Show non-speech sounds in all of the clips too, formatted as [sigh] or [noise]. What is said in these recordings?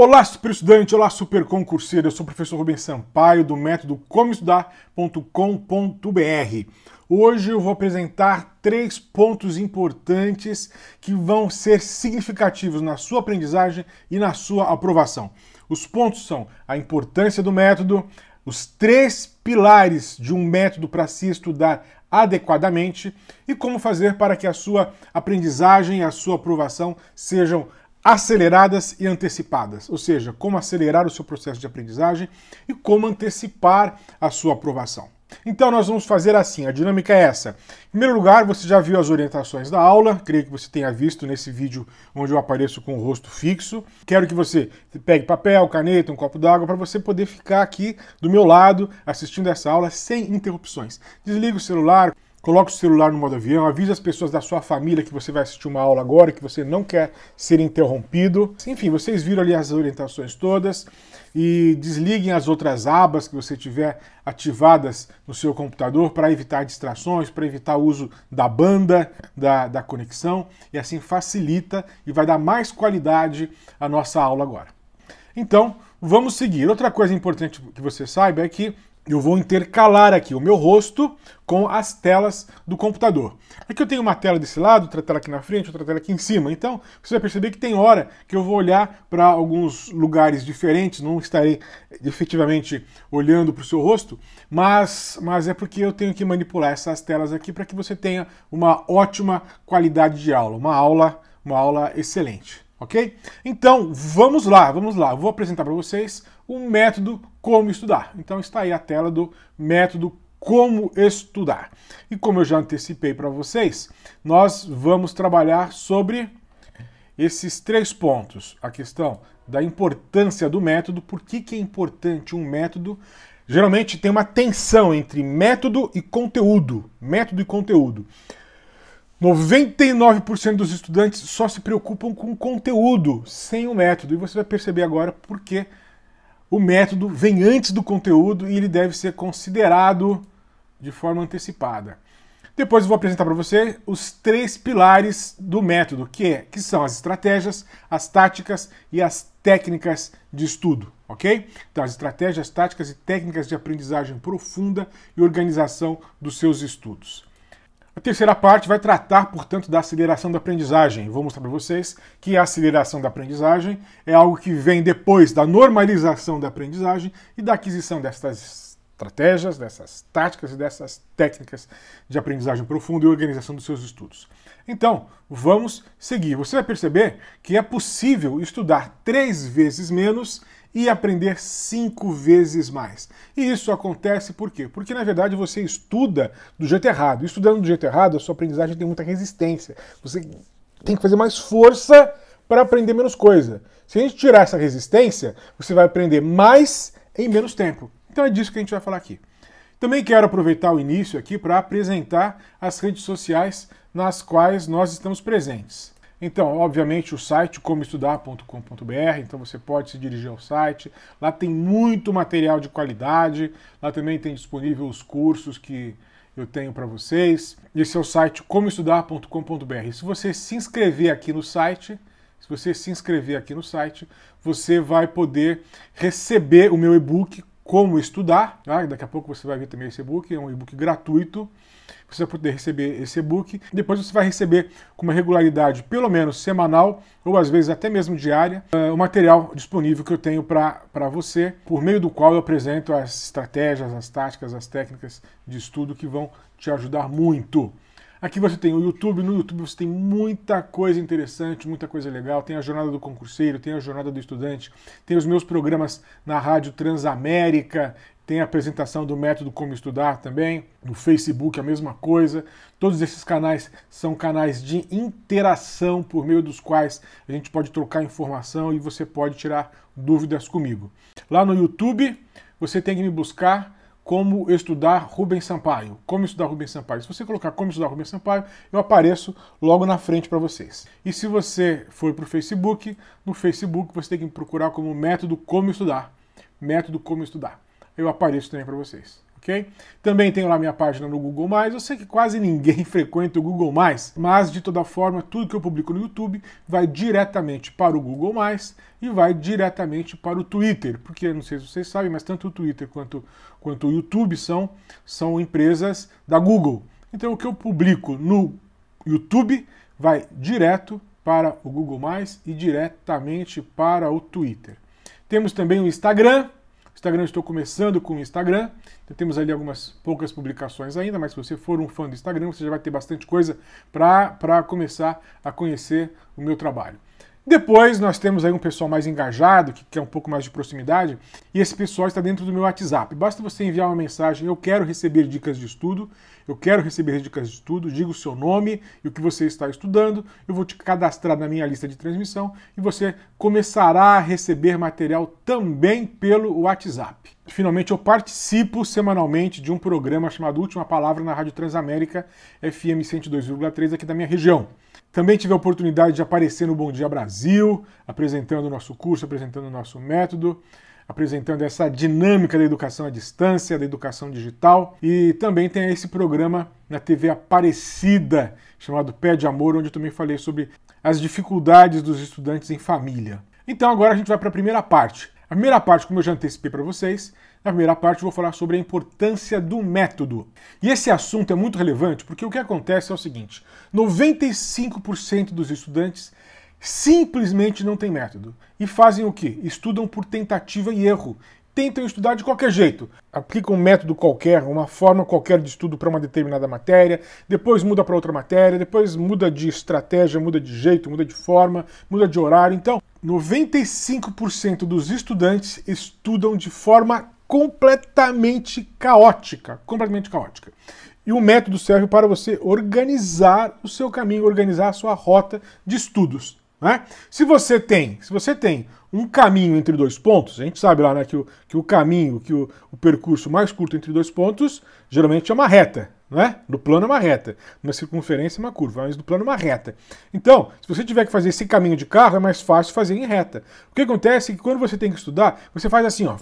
Olá, super estudante, olá, super concurseiro. Eu sou o professor Rubens Sampaio, do método comoestudar.com.br. Hoje eu vou apresentar três pontos importantes que vão ser significativos na sua aprendizagem e na sua aprovação. Os pontos são a importância do método, os três pilares de um método para se estudar adequadamente e como fazer para que a sua aprendizagem e a sua aprovação sejam aceleradas e antecipadas, ou seja, como acelerar o seu processo de aprendizagem e como antecipar a sua aprovação. Então nós vamos fazer assim, a dinâmica é essa. Em primeiro lugar, você já viu as orientações da aula, creio que você tenha visto nesse vídeo onde eu apareço com o rosto fixo. Quero que você pegue papel, caneta, um copo d'água para você poder ficar aqui do meu lado assistindo essa aula sem interrupções. Desliga o celular, Coloque o celular no modo avião, avise as pessoas da sua família que você vai assistir uma aula agora, que você não quer ser interrompido. Enfim, vocês viram ali as orientações todas e desliguem as outras abas que você tiver ativadas no seu computador para evitar distrações, para evitar o uso da banda, da, da conexão e assim facilita e vai dar mais qualidade à nossa aula agora. Então, vamos seguir. Outra coisa importante que você saiba é que eu vou intercalar aqui o meu rosto com as telas do computador. Aqui eu tenho uma tela desse lado, outra tela aqui na frente, outra tela aqui em cima. Então, você vai perceber que tem hora que eu vou olhar para alguns lugares diferentes, não estarei efetivamente olhando para o seu rosto, mas, mas é porque eu tenho que manipular essas telas aqui para que você tenha uma ótima qualidade de aula, uma aula, uma aula excelente ok? Então, vamos lá, vamos lá. Eu vou apresentar para vocês um método como estudar. Então está aí a tela do método como estudar. E como eu já antecipei para vocês, nós vamos trabalhar sobre esses três pontos. A questão da importância do método, por que, que é importante um método. Geralmente tem uma tensão entre método e conteúdo. Método e conteúdo. 99% dos estudantes só se preocupam com o conteúdo, sem o método. E você vai perceber agora por que o método vem antes do conteúdo e ele deve ser considerado de forma antecipada. Depois eu vou apresentar para você os três pilares do método, que, é, que são as estratégias, as táticas e as técnicas de estudo, ok? Então, as estratégias, táticas e técnicas de aprendizagem profunda e organização dos seus estudos. A terceira parte vai tratar, portanto, da aceleração da aprendizagem. Vou mostrar para vocês que a aceleração da aprendizagem é algo que vem depois da normalização da aprendizagem e da aquisição dessas estratégias, dessas táticas e dessas técnicas de aprendizagem profunda e organização dos seus estudos. Então, vamos seguir. Você vai perceber que é possível estudar três vezes menos e aprender cinco vezes mais. E isso acontece por quê? Porque na verdade você estuda do jeito errado. Estudando do jeito errado, a sua aprendizagem tem muita resistência. Você tem que fazer mais força para aprender menos coisa. Se a gente tirar essa resistência, você vai aprender mais em menos tempo. Então é disso que a gente vai falar aqui. Também quero aproveitar o início aqui para apresentar as redes sociais nas quais nós estamos presentes. Então, obviamente, o site comoestudar.com.br, então você pode se dirigir ao site. Lá tem muito material de qualidade, lá também tem disponível os cursos que eu tenho para vocês. Esse é o site comoestudar.com.br. Se você se inscrever aqui no site, se você se inscrever aqui no site, você vai poder receber o meu e-book Como Estudar. Tá? Daqui a pouco você vai ver também esse e-book, é um e-book gratuito você vai poder receber esse e-book. Depois você vai receber com uma regularidade pelo menos semanal ou às vezes até mesmo diária eh, o material disponível que eu tenho para você, por meio do qual eu apresento as estratégias, as táticas, as técnicas de estudo que vão te ajudar muito. Aqui você tem o YouTube, no YouTube você tem muita coisa interessante, muita coisa legal. Tem a jornada do concurseiro, tem a jornada do estudante, tem os meus programas na Rádio Transamérica tem a apresentação do método Como Estudar também, no Facebook a mesma coisa. Todos esses canais são canais de interação por meio dos quais a gente pode trocar informação e você pode tirar dúvidas comigo. Lá no YouTube, você tem que me buscar como estudar Rubens Sampaio. Como estudar Rubens Sampaio. Se você colocar como estudar Rubens Sampaio, eu apareço logo na frente para vocês. E se você for para o Facebook, no Facebook você tem que procurar como método como estudar. Método como estudar eu apareço também para vocês. Okay? Também tenho lá minha página no Google+. Eu sei que quase [laughs] ninguém frequenta o Google+, mas de toda forma, tudo que eu publico no YouTube vai diretamente para o Google+, e vai diretamente para o Twitter, porque não sei se vocês sabem, mas tanto o Twitter quanto, quanto o YouTube são, são empresas da Google. Então o que eu publico no YouTube vai direto para o Google+, e diretamente para o Twitter. Temos também o Instagram, Instagram, estou começando com o Instagram. Então, temos ali algumas poucas publicações ainda, mas se você for um fã do Instagram, você já vai ter bastante coisa para começar a conhecer o meu trabalho. Depois nós temos aí um pessoal mais engajado, que quer um pouco mais de proximidade, e esse pessoal está dentro do meu WhatsApp. Basta você enviar uma mensagem: eu quero receber dicas de estudo, eu quero receber dicas de estudo, diga o seu nome e o que você está estudando, eu vou te cadastrar na minha lista de transmissão e você começará a receber material também pelo WhatsApp. Finalmente, eu participo semanalmente de um programa chamado Última Palavra na Rádio Transamérica FM 102,3 aqui da minha região. Também tive a oportunidade de aparecer no Bom Dia Brasil, apresentando o nosso curso, apresentando o nosso método, apresentando essa dinâmica da educação à distância, da educação digital. E também tem esse programa na TV Aparecida, chamado Pé de Amor, onde eu também falei sobre as dificuldades dos estudantes em família. Então agora a gente vai para a primeira parte. A primeira parte, como eu já antecipei para vocês, na primeira parte, vou falar sobre a importância do método. E esse assunto é muito relevante porque o que acontece é o seguinte: 95% dos estudantes simplesmente não têm método. E fazem o que? Estudam por tentativa e erro. Tentam estudar de qualquer jeito. Aplicam um método qualquer, uma forma qualquer de estudo para uma determinada matéria, depois muda para outra matéria, depois muda de estratégia, muda de jeito, muda de forma, muda de horário. Então, 95% dos estudantes estudam de forma completamente caótica. Completamente caótica. E o método serve para você organizar o seu caminho, organizar a sua rota de estudos. Né? Se você tem, se você tem um caminho entre dois pontos. A gente sabe lá né, que, o, que o caminho, que o, o percurso mais curto entre dois pontos, geralmente é uma reta. Né? No plano é uma reta. Na circunferência é uma curva, mas no plano é uma reta. Então, se você tiver que fazer esse caminho de carro, é mais fácil fazer em reta. O que acontece é que quando você tem que estudar, você faz assim, ó,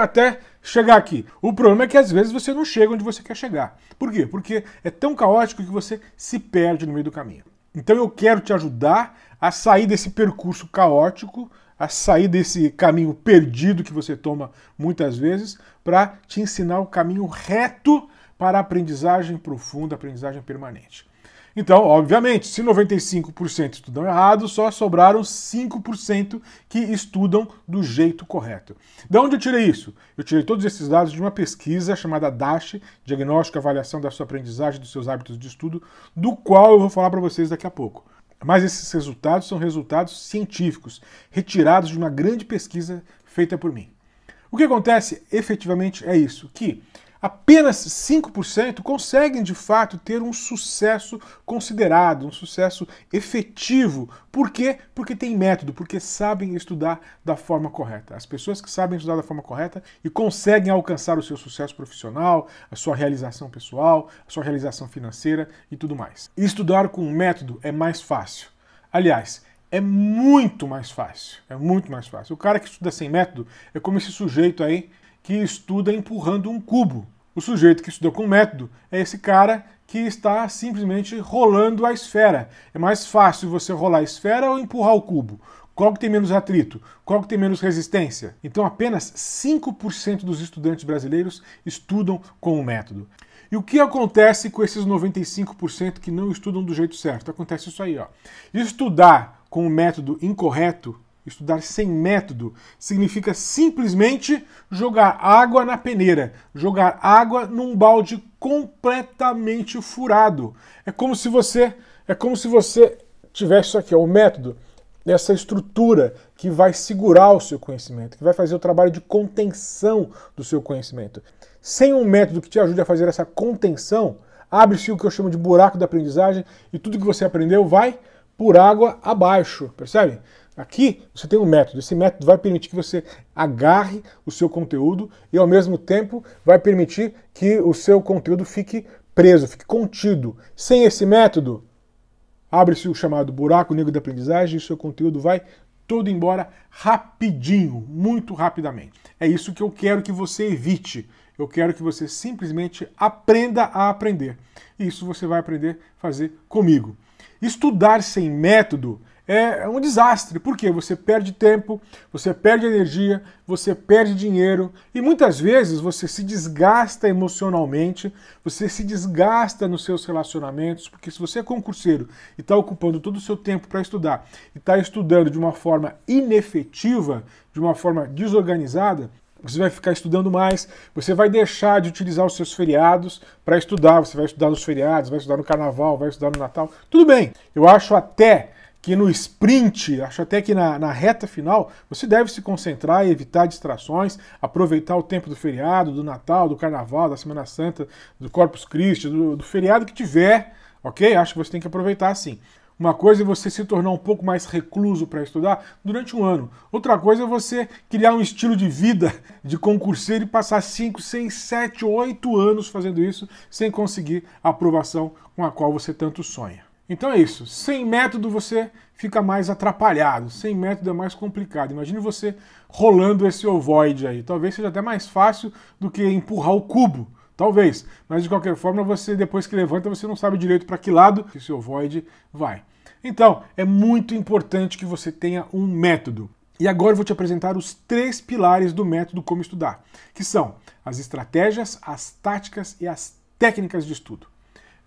até chegar aqui. O problema é que às vezes você não chega onde você quer chegar. Por quê? Porque é tão caótico que você se perde no meio do caminho. Então eu quero te ajudar a sair desse percurso caótico, a sair desse caminho perdido que você toma muitas vezes, para te ensinar o caminho reto para a aprendizagem profunda, aprendizagem permanente. Então, obviamente, se 95% estudam errado, só sobraram 5% que estudam do jeito correto. De onde eu tirei isso? Eu tirei todos esses dados de uma pesquisa chamada DASH, Diagnóstico e Avaliação da Sua Aprendizagem e dos Seus Hábitos de Estudo, do qual eu vou falar para vocês daqui a pouco. Mas esses resultados são resultados científicos, retirados de uma grande pesquisa feita por mim. O que acontece efetivamente é isso, que apenas 5% conseguem de fato ter um sucesso considerado, um sucesso efetivo. Por quê? Porque tem método, porque sabem estudar da forma correta. As pessoas que sabem estudar da forma correta e conseguem alcançar o seu sucesso profissional, a sua realização pessoal, a sua realização financeira e tudo mais. Estudar com um método é mais fácil. Aliás, é muito mais fácil. É muito mais fácil. O cara que estuda sem método é como esse sujeito aí que estuda empurrando um cubo. O sujeito que estudou com método é esse cara que está simplesmente rolando a esfera. É mais fácil você rolar a esfera ou empurrar o cubo? Qual que tem menos atrito? Qual que tem menos resistência? Então apenas 5% dos estudantes brasileiros estudam com o método. E o que acontece com esses 95% que não estudam do jeito certo? Acontece isso aí, ó. Estudar com o método incorreto Estudar sem método significa simplesmente jogar água na peneira, jogar água num balde completamente furado. É como se você, é como se você tivesse isso aqui, o método, essa estrutura que vai segurar o seu conhecimento, que vai fazer o trabalho de contenção do seu conhecimento. Sem um método que te ajude a fazer essa contenção, abre-se o que eu chamo de buraco da aprendizagem e tudo que você aprendeu vai por água abaixo, percebe? Aqui você tem um método. Esse método vai permitir que você agarre o seu conteúdo e, ao mesmo tempo, vai permitir que o seu conteúdo fique preso, fique contido. Sem esse método, abre-se o chamado buraco negro da aprendizagem e o seu conteúdo vai todo embora rapidinho, muito rapidamente. É isso que eu quero que você evite. Eu quero que você simplesmente aprenda a aprender. E isso você vai aprender a fazer comigo. Estudar sem método é, é um desastre, porque você perde tempo, você perde energia, você perde dinheiro e muitas vezes você se desgasta emocionalmente, você se desgasta nos seus relacionamentos, porque se você é concurseiro e está ocupando todo o seu tempo para estudar e está estudando de uma forma inefetiva, de uma forma desorganizada, você vai ficar estudando mais, você vai deixar de utilizar os seus feriados para estudar, você vai estudar nos feriados, vai estudar no carnaval, vai estudar no Natal, tudo bem. Eu acho até que no sprint, acho até que na, na, reta final, você deve se concentrar e evitar distrações, aproveitar o tempo do feriado, do Natal, do Carnaval, da Semana Santa, do Corpus Christi, do, do feriado que tiver, ok? Acho que você tem que aproveitar sim. Uma coisa é você se tornar um pouco mais recluso para estudar durante um ano. Outra coisa é você criar um estilo de vida de concurseiro e passar 5, 6, 7, 8 anos fazendo isso sem conseguir a aprovação com a qual você tanto sonha. Então é isso. Sem método você fica mais atrapalhado. Sem método é mais complicado. Imagine você rolando esse ovoide aí. Talvez seja até mais fácil do que empurrar o cubo. Talvez. Mas de qualquer forma, você depois que levanta, você não sabe direito para que lado que seu ovoide vai. Então, é muito importante que você tenha um método. E agora eu vou te apresentar os três pilares do método como estudar, que são as estratégias, as táticas e as técnicas de estudo.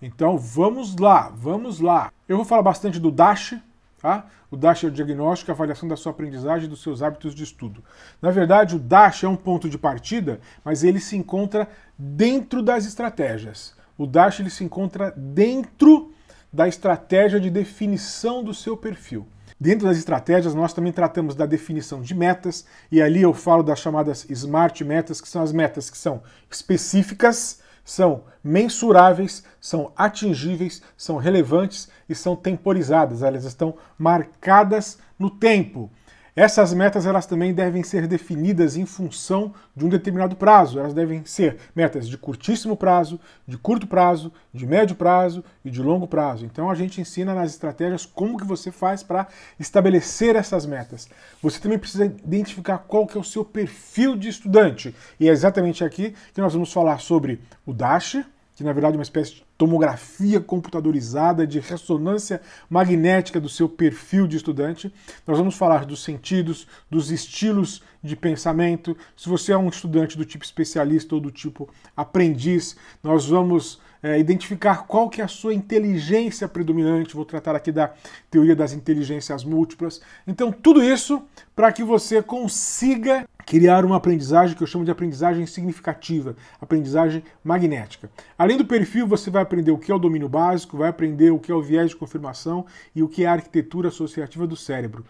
Então vamos lá, vamos lá. Eu vou falar bastante do DASH, tá? O DASH é o diagnóstico, a avaliação da sua aprendizagem e dos seus hábitos de estudo. Na verdade, o DASH é um ponto de partida, mas ele se encontra dentro das estratégias. O DASH ele se encontra dentro da estratégia de definição do seu perfil. Dentro das estratégias, nós também tratamos da definição de metas, e ali eu falo das chamadas smart metas, que são as metas que são específicas, são mensuráveis, são atingíveis, são relevantes e são temporizadas, elas estão marcadas no tempo. Essas metas elas também devem ser definidas em função de um determinado prazo. Elas devem ser metas de curtíssimo prazo, de curto prazo, de médio prazo e de longo prazo. Então a gente ensina nas estratégias como que você faz para estabelecer essas metas. Você também precisa identificar qual que é o seu perfil de estudante. E é exatamente aqui que nós vamos falar sobre o DASH, que na verdade é uma espécie de tomografia computadorizada, de ressonância magnética do seu perfil de estudante. Nós vamos falar dos sentidos, dos estilos de pensamento. Se você é um estudante do tipo especialista ou do tipo aprendiz, nós vamos é, identificar qual que é a sua inteligência predominante. Vou tratar aqui da teoria das inteligências múltiplas. Então, tudo isso para que você consiga criar uma aprendizagem que eu chamo de aprendizagem significativa, aprendizagem magnética. Além do perfil, você vai aprender o que é o domínio básico, vai aprender o que é o viés de confirmação e o que é a arquitetura associativa do cérebro.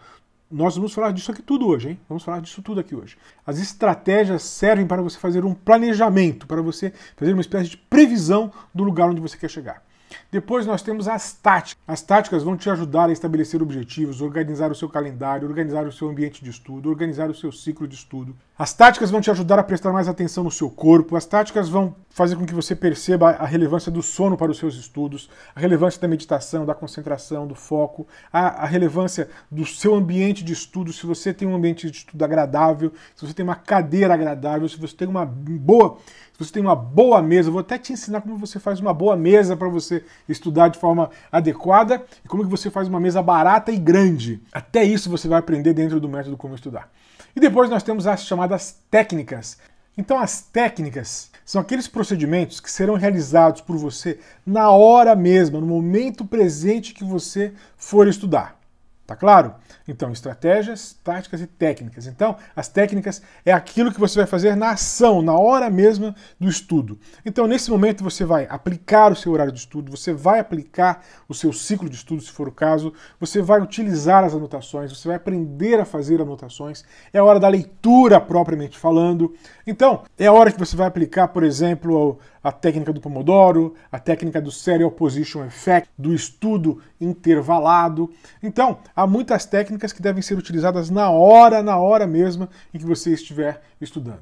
Nós vamos falar disso aqui tudo hoje, hein? Vamos falar disso tudo aqui hoje. As estratégias servem para você fazer um planejamento, para você fazer uma espécie de previsão do lugar onde você quer chegar. Depois nós temos as táticas. As táticas vão te ajudar a estabelecer objetivos, organizar o seu calendário, organizar o seu ambiente de estudo, organizar o seu ciclo de estudo. As táticas vão te ajudar a prestar mais atenção no seu corpo, as táticas vão fazer com que você perceba a relevância do sono para os seus estudos, a relevância da meditação, da concentração, do foco, a, a relevância do seu ambiente de estudo, se você tem um ambiente de estudo agradável, se você tem uma cadeira agradável, se você tem uma boa você tem uma boa mesa, eu vou até te ensinar como você faz uma boa mesa para você estudar de forma adequada e como que você faz uma mesa barata e grande. Até isso você vai aprender dentro do método como estudar. E depois nós temos as chamadas técnicas. Então as técnicas são aqueles procedimentos que serão realizados por você na hora mesma, no momento presente que você for estudar. Tá claro? Então, estratégias, táticas e técnicas. Então, as técnicas é aquilo que você vai fazer na ação, na hora mesma do estudo. Então, nesse momento, você vai aplicar o seu horário de estudo, você vai aplicar o seu ciclo de estudo, se for o caso, você vai utilizar as anotações, você vai aprender a fazer anotações. É a hora da leitura propriamente falando. Então, é a hora que você vai aplicar, por exemplo, a técnica do Pomodoro, a técnica do Serial Position Effect, do estudo intervalado. Então, há muitas técnicas que devem ser utilizadas na hora, na hora mesma em que você estiver estudando.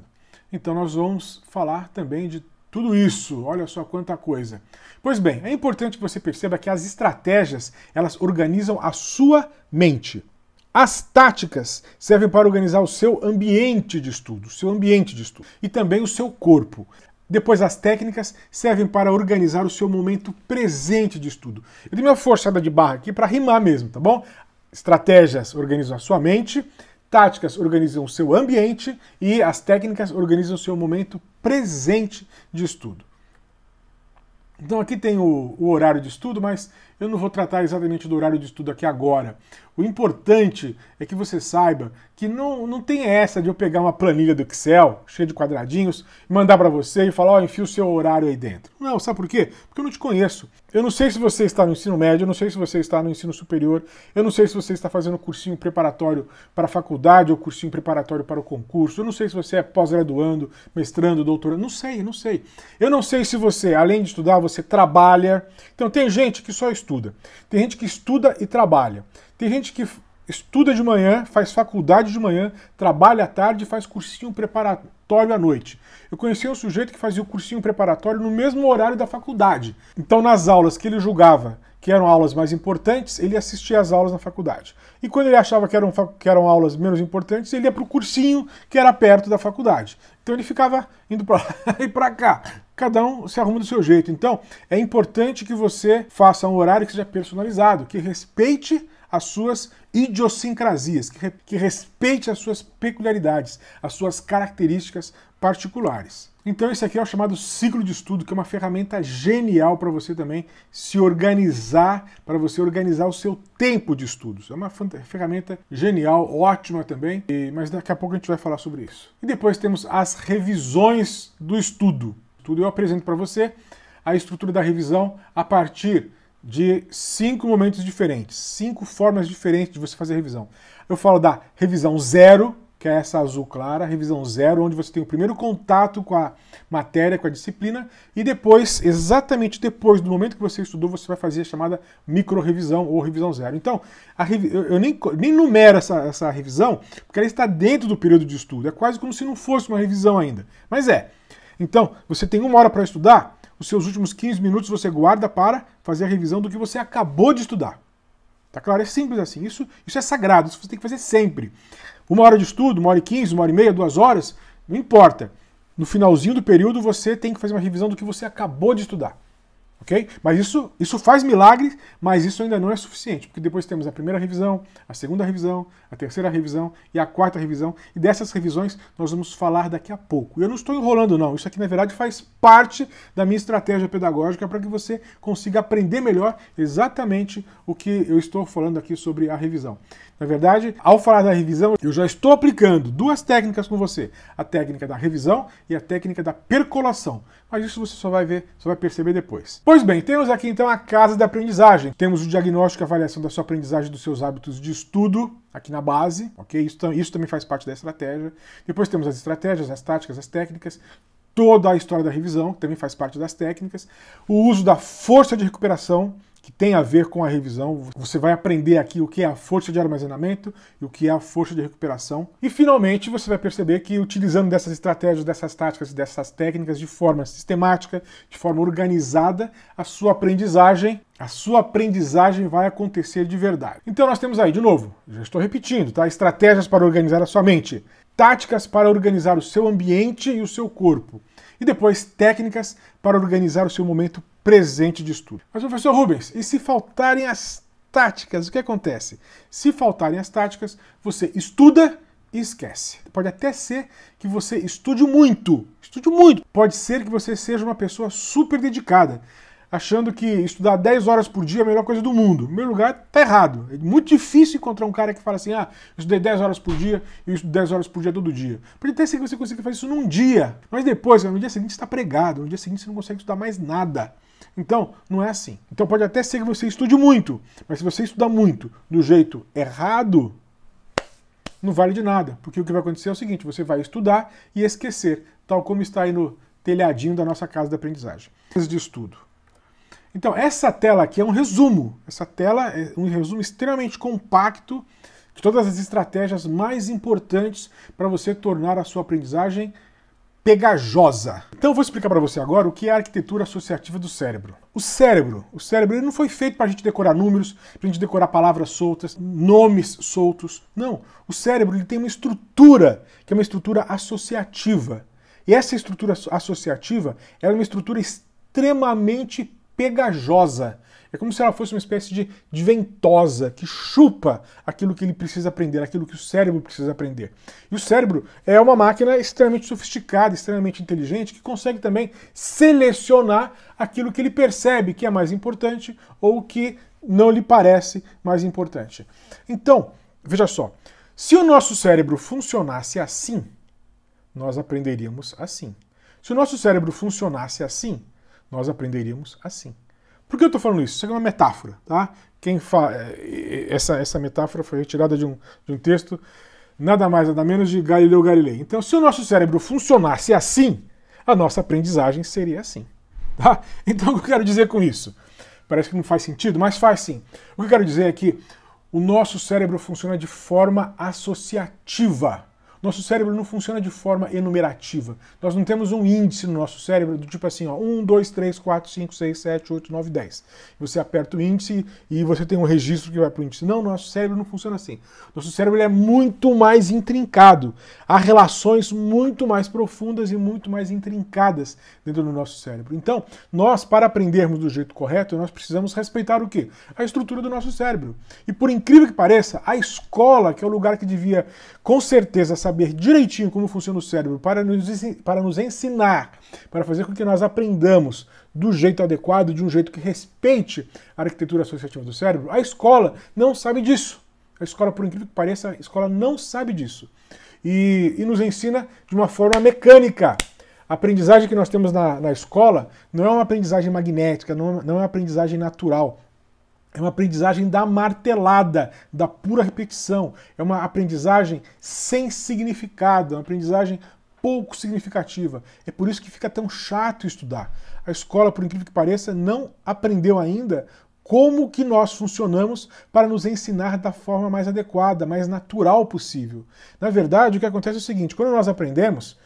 Então nós vamos falar também de tudo isso, olha só quanta coisa. Pois bem, é importante que você perceba que as estratégias, elas organizam a sua mente. As táticas servem para organizar o seu ambiente de estudo, seu ambiente de estudo e também o seu corpo. Depois, as técnicas servem para organizar o seu momento presente de estudo. Eu dei uma forçada de barra aqui para rimar mesmo, tá bom? Estratégias organizam a sua mente, táticas organizam o seu ambiente e as técnicas organizam o seu momento presente de estudo. Então aqui tem o, o horário de estudo, mas eu não vou tratar exatamente do horário de estudo aqui agora. O importante é que você saiba que não, não tem essa de eu pegar uma planilha do Excel cheia de quadradinhos, mandar para você e falar, ó, oh, enfia o seu horário aí dentro. Não, sabe por quê? Porque eu não te conheço. Eu não sei se você está no ensino médio, eu não sei se você está no ensino superior, eu não sei se você está fazendo cursinho preparatório para a faculdade ou cursinho preparatório para o concurso, eu não sei se você é pós-graduando, mestrando, doutorando, não sei, não sei. Eu não sei se você, além de estudar, você trabalha. Então tem gente que só estuda estuda. Tem gente que estuda e trabalha. Tem gente que estuda de manhã, faz faculdade de manhã, trabalha à tarde e faz cursinho preparatório à noite. Eu conheci um sujeito que fazia o cursinho preparatório no mesmo horário da faculdade. Então, nas aulas que ele julgava que eram aulas mais importantes, ele assistia às aulas na faculdade. E quando ele achava que eram, que eram aulas menos importantes, ele ia para o cursinho que era perto da faculdade. Então ele ficava indo para lá [laughs] e para cá. Cada um se arruma do seu jeito. Então é importante que você faça um horário que seja personalizado, que respeite as suas idiosincrasias, que, que respeite as suas peculiaridades, as suas características particulares. Então, esse aqui é o chamado ciclo de estudo, que é uma ferramenta genial para você também se organizar, para você organizar o seu tempo de estudos. É uma ferramenta genial, ótima também, e, mas daqui a pouco a gente vai falar sobre isso. E depois temos as revisões do estudo. Tudo eu apresento para você a estrutura da revisão a partir de cinco momentos diferentes, cinco formas diferentes de você fazer a revisão. Eu falo da revisão zero, que é essa azul clara, revisão zero, onde você tem o primeiro contato com a matéria, com a disciplina, e depois, exatamente depois do momento que você estudou, você vai fazer a chamada micro-revisão ou revisão zero. Então, revi eu nem, nem numero essa, essa revisão, porque ela está dentro do período de estudo, é quase como se não fosse uma revisão ainda. Mas é. Então, você tem uma hora para estudar, os seus últimos 15 minutos você guarda para fazer a revisão do que você acabou de estudar. Tá claro? É simples assim. Isso, isso é sagrado, isso você tem que fazer sempre. Uma hora de estudo, uma hora e quinze, uma hora e meia, duas horas, não importa. No finalzinho do período, você tem que fazer uma revisão do que você acabou de estudar. Ok? Mas isso, isso faz milagres, mas isso ainda não é suficiente, porque depois temos a primeira revisão, a segunda revisão, a terceira revisão e a quarta revisão. E dessas revisões nós vamos falar daqui a pouco. Eu não estou enrolando, não. Isso aqui, na verdade, faz parte da minha estratégia pedagógica para que você consiga aprender melhor exatamente o que eu estou falando aqui sobre a revisão. Na é verdade, ao falar da revisão, eu já estou aplicando duas técnicas com você: a técnica da revisão e a técnica da percolação. Mas isso você só vai ver, só vai perceber depois. Pois bem, temos aqui então a casa da aprendizagem. Temos o diagnóstico e avaliação da sua aprendizagem dos seus hábitos de estudo aqui na base, ok? Isso, isso também faz parte da estratégia. Depois temos as estratégias, as táticas, as técnicas toda a história da revisão, que também faz parte das técnicas, o uso da força de recuperação, que tem a ver com a revisão. Você vai aprender aqui o que é a força de armazenamento e o que é a força de recuperação. E finalmente você vai perceber que utilizando dessas estratégias, dessas táticas, dessas técnicas de forma sistemática, de forma organizada, a sua aprendizagem, a sua aprendizagem vai acontecer de verdade. Então nós temos aí, de novo, já estou repetindo, tá? Estratégias para organizar a sua mente, táticas para organizar o seu ambiente e o seu corpo. E depois técnicas para organizar o seu momento presente de estudo. Mas, professor Rubens, e se faltarem as táticas, o que acontece? Se faltarem as táticas, você estuda e esquece. Pode até ser que você estude muito, estude muito. Pode ser que você seja uma pessoa super dedicada, achando que estudar 10 horas por dia é a melhor coisa do mundo. Em primeiro lugar, tá errado. É muito difícil encontrar um cara que fala assim: ah, eu estudei 10 horas por dia e eu estudo 10 horas por dia todo dia. Pode até ser que você consiga fazer isso num dia, mas depois, no dia seguinte, está pregado, no dia seguinte você não consegue estudar mais nada. Então, não é assim. Então pode até ser que você estude muito, mas se você estudar muito do jeito errado, não vale de nada, porque o que vai acontecer é o seguinte, você vai estudar e esquecer, tal como está aí no telhadinho da nossa casa de aprendizagem. De estudo. Então, essa tela aqui é um resumo. Essa tela é um resumo extremamente compacto de todas as estratégias mais importantes para você tornar a sua aprendizagem pegajosa. Então eu vou explicar para você agora o que é a arquitetura associativa do cérebro. O cérebro, o cérebro ele não foi feito para a gente decorar números, para a gente decorar palavras soltas, nomes soltos. Não, o cérebro ele tem uma estrutura que é uma estrutura associativa. E essa estrutura associativa é uma estrutura extremamente pegajosa. É como se ela fosse uma espécie de, de ventosa que chupa aquilo que ele precisa aprender, aquilo que o cérebro precisa aprender. E o cérebro é uma máquina extremamente sofisticada, extremamente inteligente, que consegue também selecionar aquilo que ele percebe que é mais importante ou que não lhe parece mais importante. Então, veja só. Se o nosso cérebro funcionasse assim, nós aprenderíamos assim. Se o nosso cérebro funcionasse assim, nós aprenderíamos assim. Por que eu estou falando isso? Isso aqui é uma metáfora, tá? Quem fa... É, é, essa, essa metáfora foi retirada de um, de um texto nada mais nada menos de Galileu Galilei. Então, se o nosso cérebro funcionasse assim, a nossa aprendizagem seria assim. Tá? Então, o que eu quero dizer com isso? Parece que não faz sentido, mas faz sim. O que eu quero dizer é que o nosso cérebro funciona de forma associativa. Nosso cérebro não funciona de forma enumerativa. Nós não temos um índice no nosso cérebro do tipo assim, ó, 1, 2, 3, 4, 5, 6, 7, 8, 9, 10. Você aperta o índice e você tem um registro que vai para o índice. Não, nosso cérebro não funciona assim. Nosso cérebro é muito mais intrincado. Há relações muito mais profundas e muito mais intrincadas dentro do nosso cérebro. Então, nós, para aprendermos do jeito correto, nós precisamos respeitar o quê? A estrutura do nosso cérebro. E por incrível que pareça, a escola, que é o lugar que devia com certeza saber direitinho como funciona o cérebro para nos, para nos ensinar, para fazer com que nós aprendamos do jeito adequado, de um jeito que respeite a arquitetura associativa do cérebro, a escola não sabe disso. A escola, por incrível que pareça, a escola não sabe disso. E, e nos ensina de uma forma mecânica. A aprendizagem que nós temos na, na escola não é uma aprendizagem magnética, não, não é uma aprendizagem natural é uma aprendizagem da martelada, da pura repetição. É uma aprendizagem sem significado, é uma aprendizagem pouco significativa. É por isso que fica tão chato estudar. A escola, por incrível que pareça, não aprendeu ainda como que nós funcionamos para nos ensinar da forma mais adequada, mais natural possível. Na verdade, o que acontece é o seguinte: quando nós aprendemos,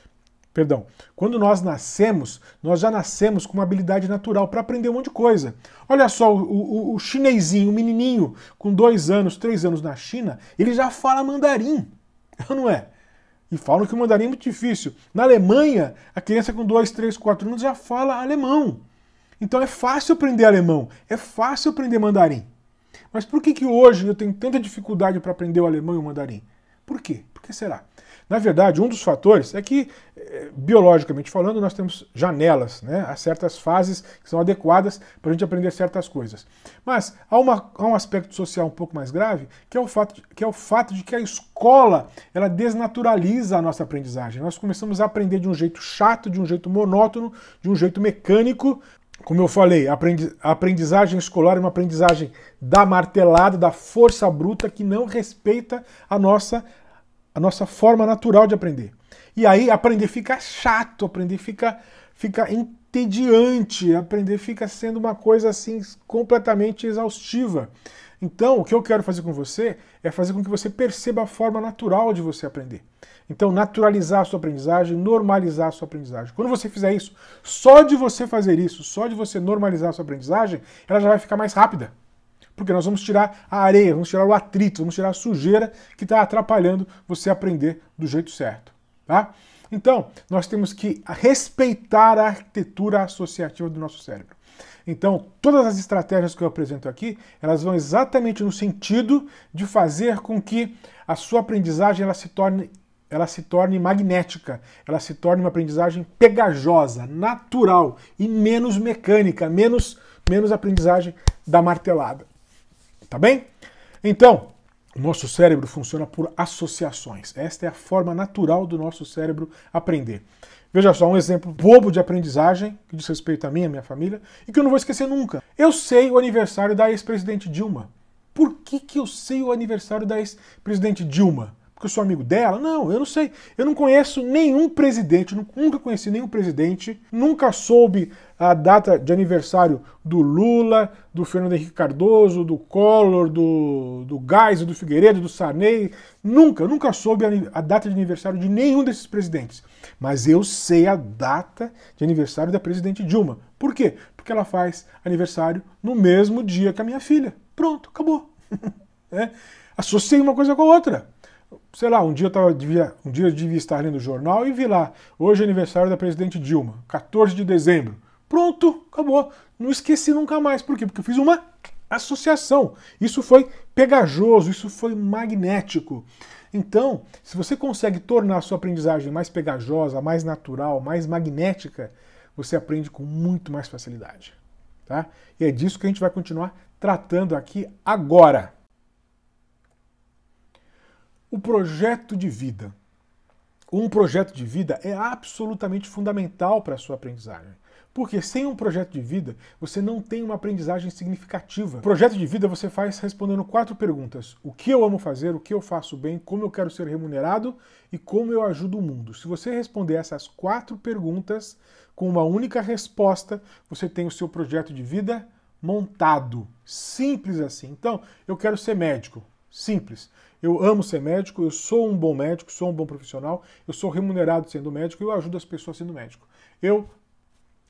Perdão. Quando nós nascemos, nós já nascemos com uma habilidade natural para aprender um monte de coisa. Olha só, o, o, o chinesinho, o menininho, com dois anos, três anos na China, ele já fala mandarim. [laughs] Não é? E falam que o mandarim é muito difícil. Na Alemanha, a criança com dois, três, quatro anos já fala alemão. Então é fácil aprender alemão, é fácil aprender mandarim. Mas por que, que hoje eu tenho tanta dificuldade para aprender o alemão e o mandarim? Por quê? Por que será? Na verdade, um dos fatores é que, eh, biologicamente falando, nós temos janelas, né? há certas fases que são adequadas para a gente aprender certas coisas. Mas há, uma, há, um aspecto social um pouco mais grave, que é, o fato, que é o fato de que a escola ela desnaturaliza a nossa aprendizagem. Nós começamos a aprender de um jeito chato, de um jeito monótono, de um jeito mecânico, como eu falei, a aprendizagem escolar é uma aprendizagem da martelada, da força bruta, que não respeita a nossa a nossa forma natural de aprender. E aí aprender fica chato, aprender fica, fica entediante, aprender fica sendo uma coisa assim completamente exaustiva. Então, o que eu quero fazer com você é fazer com que você perceba a forma natural de você aprender. Então, naturalizar a sua aprendizagem, normalizar a sua aprendizagem. Quando você fizer isso, só de você fazer isso, só de você normalizar a sua aprendizagem, ela já vai ficar mais rápida porque nós vamos tirar a areia, vamos tirar o atrito, vamos tirar a sujeira que está atrapalhando você aprender do jeito certo, tá? Então, nós temos que respeitar a arquitetura associativa do nosso cérebro. Então, todas as estratégias que eu apresento aqui, elas vão exatamente no sentido de fazer com que a sua aprendizagem ela se torne ela se torne magnética, ela se torne uma aprendizagem pegajosa, natural e menos mecânica, menos menos aprendizagem da martelada tá bem? Então, o nosso cérebro funciona por associações. Esta é a forma natural do nosso cérebro aprender. Veja só, um exemplo bobo de aprendizagem, que diz respeito a mim e a minha família, e que eu não vou esquecer nunca. Eu sei o aniversário da ex-presidente Dilma. Por que, que eu sei o aniversário da ex-presidente Dilma? porque eu sou amigo dela? Não, eu não sei. Eu não conheço nenhum presidente, nunca conheci nenhum presidente, nunca soube a data de aniversário do Lula, do Fernando Henrique Cardoso, do Collor, do, do Geisel, do Figueiredo, do Sarney. Nunca, nunca soube a, a data de aniversário de nenhum desses presidentes. Mas eu sei a data de aniversário da presidente Dilma. Por quê? Porque ela faz aniversário no mesmo dia que a minha filha. Pronto, acabou. [laughs] é. Associei uma coisa com a outra sei lá, um dia eu, tava, devia, um dia eu devia estar lendo o jornal e vi lá, hoje é aniversário da presidente Dilma, 14 de dezembro. Pronto, acabou. Não esqueci nunca mais. Por quê? Porque eu fiz uma associação. Isso foi pegajoso, isso foi magnético. Então, se você consegue tornar a sua aprendizagem mais pegajosa, mais natural, mais magnética, você aprende com muito mais facilidade. Tá? E é disso que a gente vai continuar tratando aqui agora o projeto de vida. Um projeto de vida é absolutamente fundamental para a sua aprendizagem. Porque sem um projeto de vida, você não tem uma aprendizagem significativa. Projeto de vida você faz respondendo quatro perguntas: o que eu amo fazer, o que eu faço bem, como eu quero ser remunerado e como eu ajudo o mundo. Se você responder essas quatro perguntas com uma única resposta, você tem o seu projeto de vida montado. Simples assim. Então, eu quero ser médico. Simples. Eu amo ser médico, eu sou um bom médico, sou um bom profissional, eu sou remunerado sendo médico, eu ajudo as pessoas sendo médico. Eu,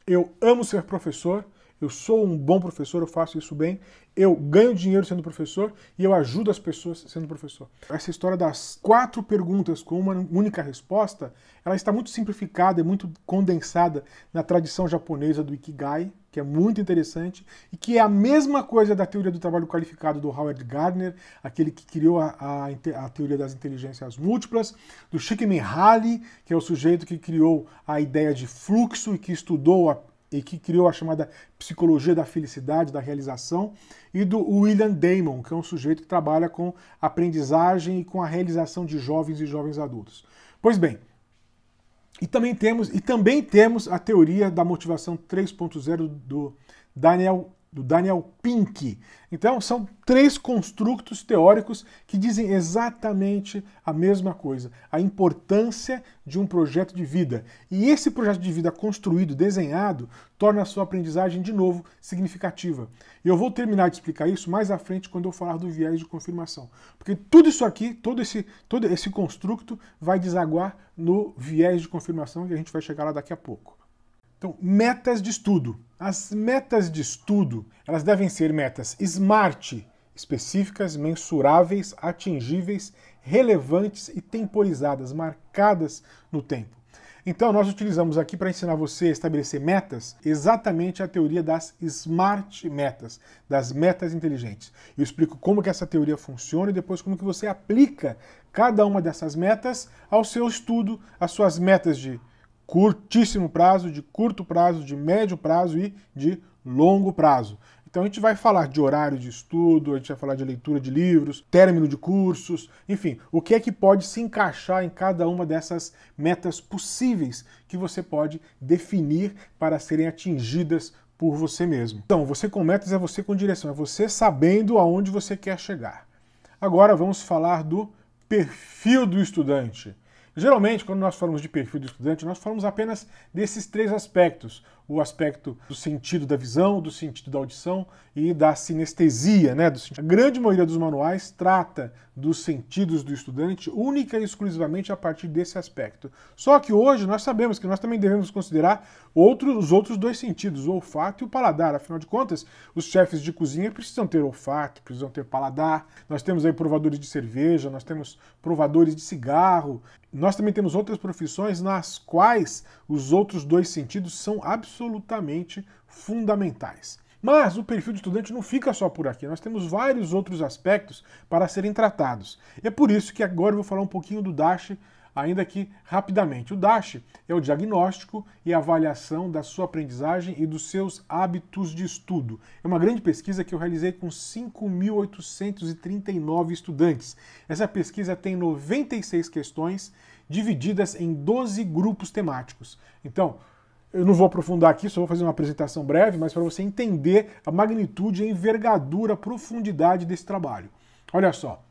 eu amo ser professor, eu sou um bom professor, eu faço isso bem, eu ganho dinheiro sendo professor e eu ajudo as pessoas sendo professor. Essa história das quatro perguntas com uma única resposta, ela está muito simplificada e muito condensada na tradição japonesa do Ikigai, que é muito interessante, e que é a mesma coisa da teoria do trabalho qualificado do Howard Gardner, aquele que criou a, a, a teoria das inteligências múltiplas, do Halley, que é o sujeito que criou a ideia de fluxo e que estudou a, e que criou a chamada psicologia da felicidade, da realização, e do William Damon, que é um sujeito que trabalha com aprendizagem e com a realização de jovens e jovens adultos. Pois bem, e também temos, e também temos a teoria da motivação 3.0 do Daniel do Daniel Pink. Então, são três construtos teóricos que dizem exatamente a mesma coisa: a importância de um projeto de vida. E esse projeto de vida construído, desenhado, torna a sua aprendizagem, de novo, significativa. E eu vou terminar de explicar isso mais à frente quando eu falar do viés de confirmação. Porque tudo isso aqui, todo esse, todo esse construto, vai desaguar no viés de confirmação que a gente vai chegar lá daqui a pouco. Então, metas de estudo. As metas de estudo, elas devem ser metas SMART, específicas, mensuráveis, atingíveis, relevantes e temporizadas, marcadas no tempo. Então, nós utilizamos aqui para ensinar você a estabelecer metas exatamente a teoria das smart metas, das metas inteligentes. Eu explico como que essa teoria funciona e depois como que você aplica cada uma dessas metas ao seu estudo, às suas metas de curtíssimo prazo, de curto prazo, de médio prazo e de longo prazo. Então a gente vai falar de horário de estudo, a gente vai falar de leitura de livros, término de cursos, enfim, o que é que pode se encaixar em cada uma dessas metas possíveis que você pode definir para serem atingidas por você mesmo. Então, você com metas é você com direção, é você sabendo aonde você quer chegar. Agora vamos falar do perfil do estudante. Geralmente, quando nós falamos de perfil do estudante, nós falamos apenas desses três aspectos: o aspecto do sentido da visão, do sentido da audição e da sinestesia, né? A grande maioria dos manuais trata dos sentidos do estudante única e exclusivamente a partir desse aspecto. Só que hoje nós sabemos que nós também devemos considerar outros, os outros dois sentidos, o olfato e o paladar. Afinal de contas, os chefes de cozinha precisam ter olfato, precisam ter paladar. Nós temos aí provadores de cerveja, nós temos provadores de cigarro. Nós também temos outras profissões nas quais os outros dois sentidos são absolutamente absolutamente fundamentais. Mas o perfil de estudante não fica só por aqui, nós temos vários outros aspectos para serem tratados. E é por isso que agora eu vou falar um pouquinho do DASH, ainda que rapidamente. O DASH é o diagnóstico e avaliação da sua aprendizagem e dos seus hábitos de estudo. É uma grande pesquisa que eu realizei com 5.839 estudantes. Essa pesquisa tem 96 questões divididas em 12 grupos temáticos. Então, eu não vou aprofundar aqui, só vou fazer uma apresentação breve, mas para você entender a magnitude, a envergadura, a profundidade desse trabalho. Olha só,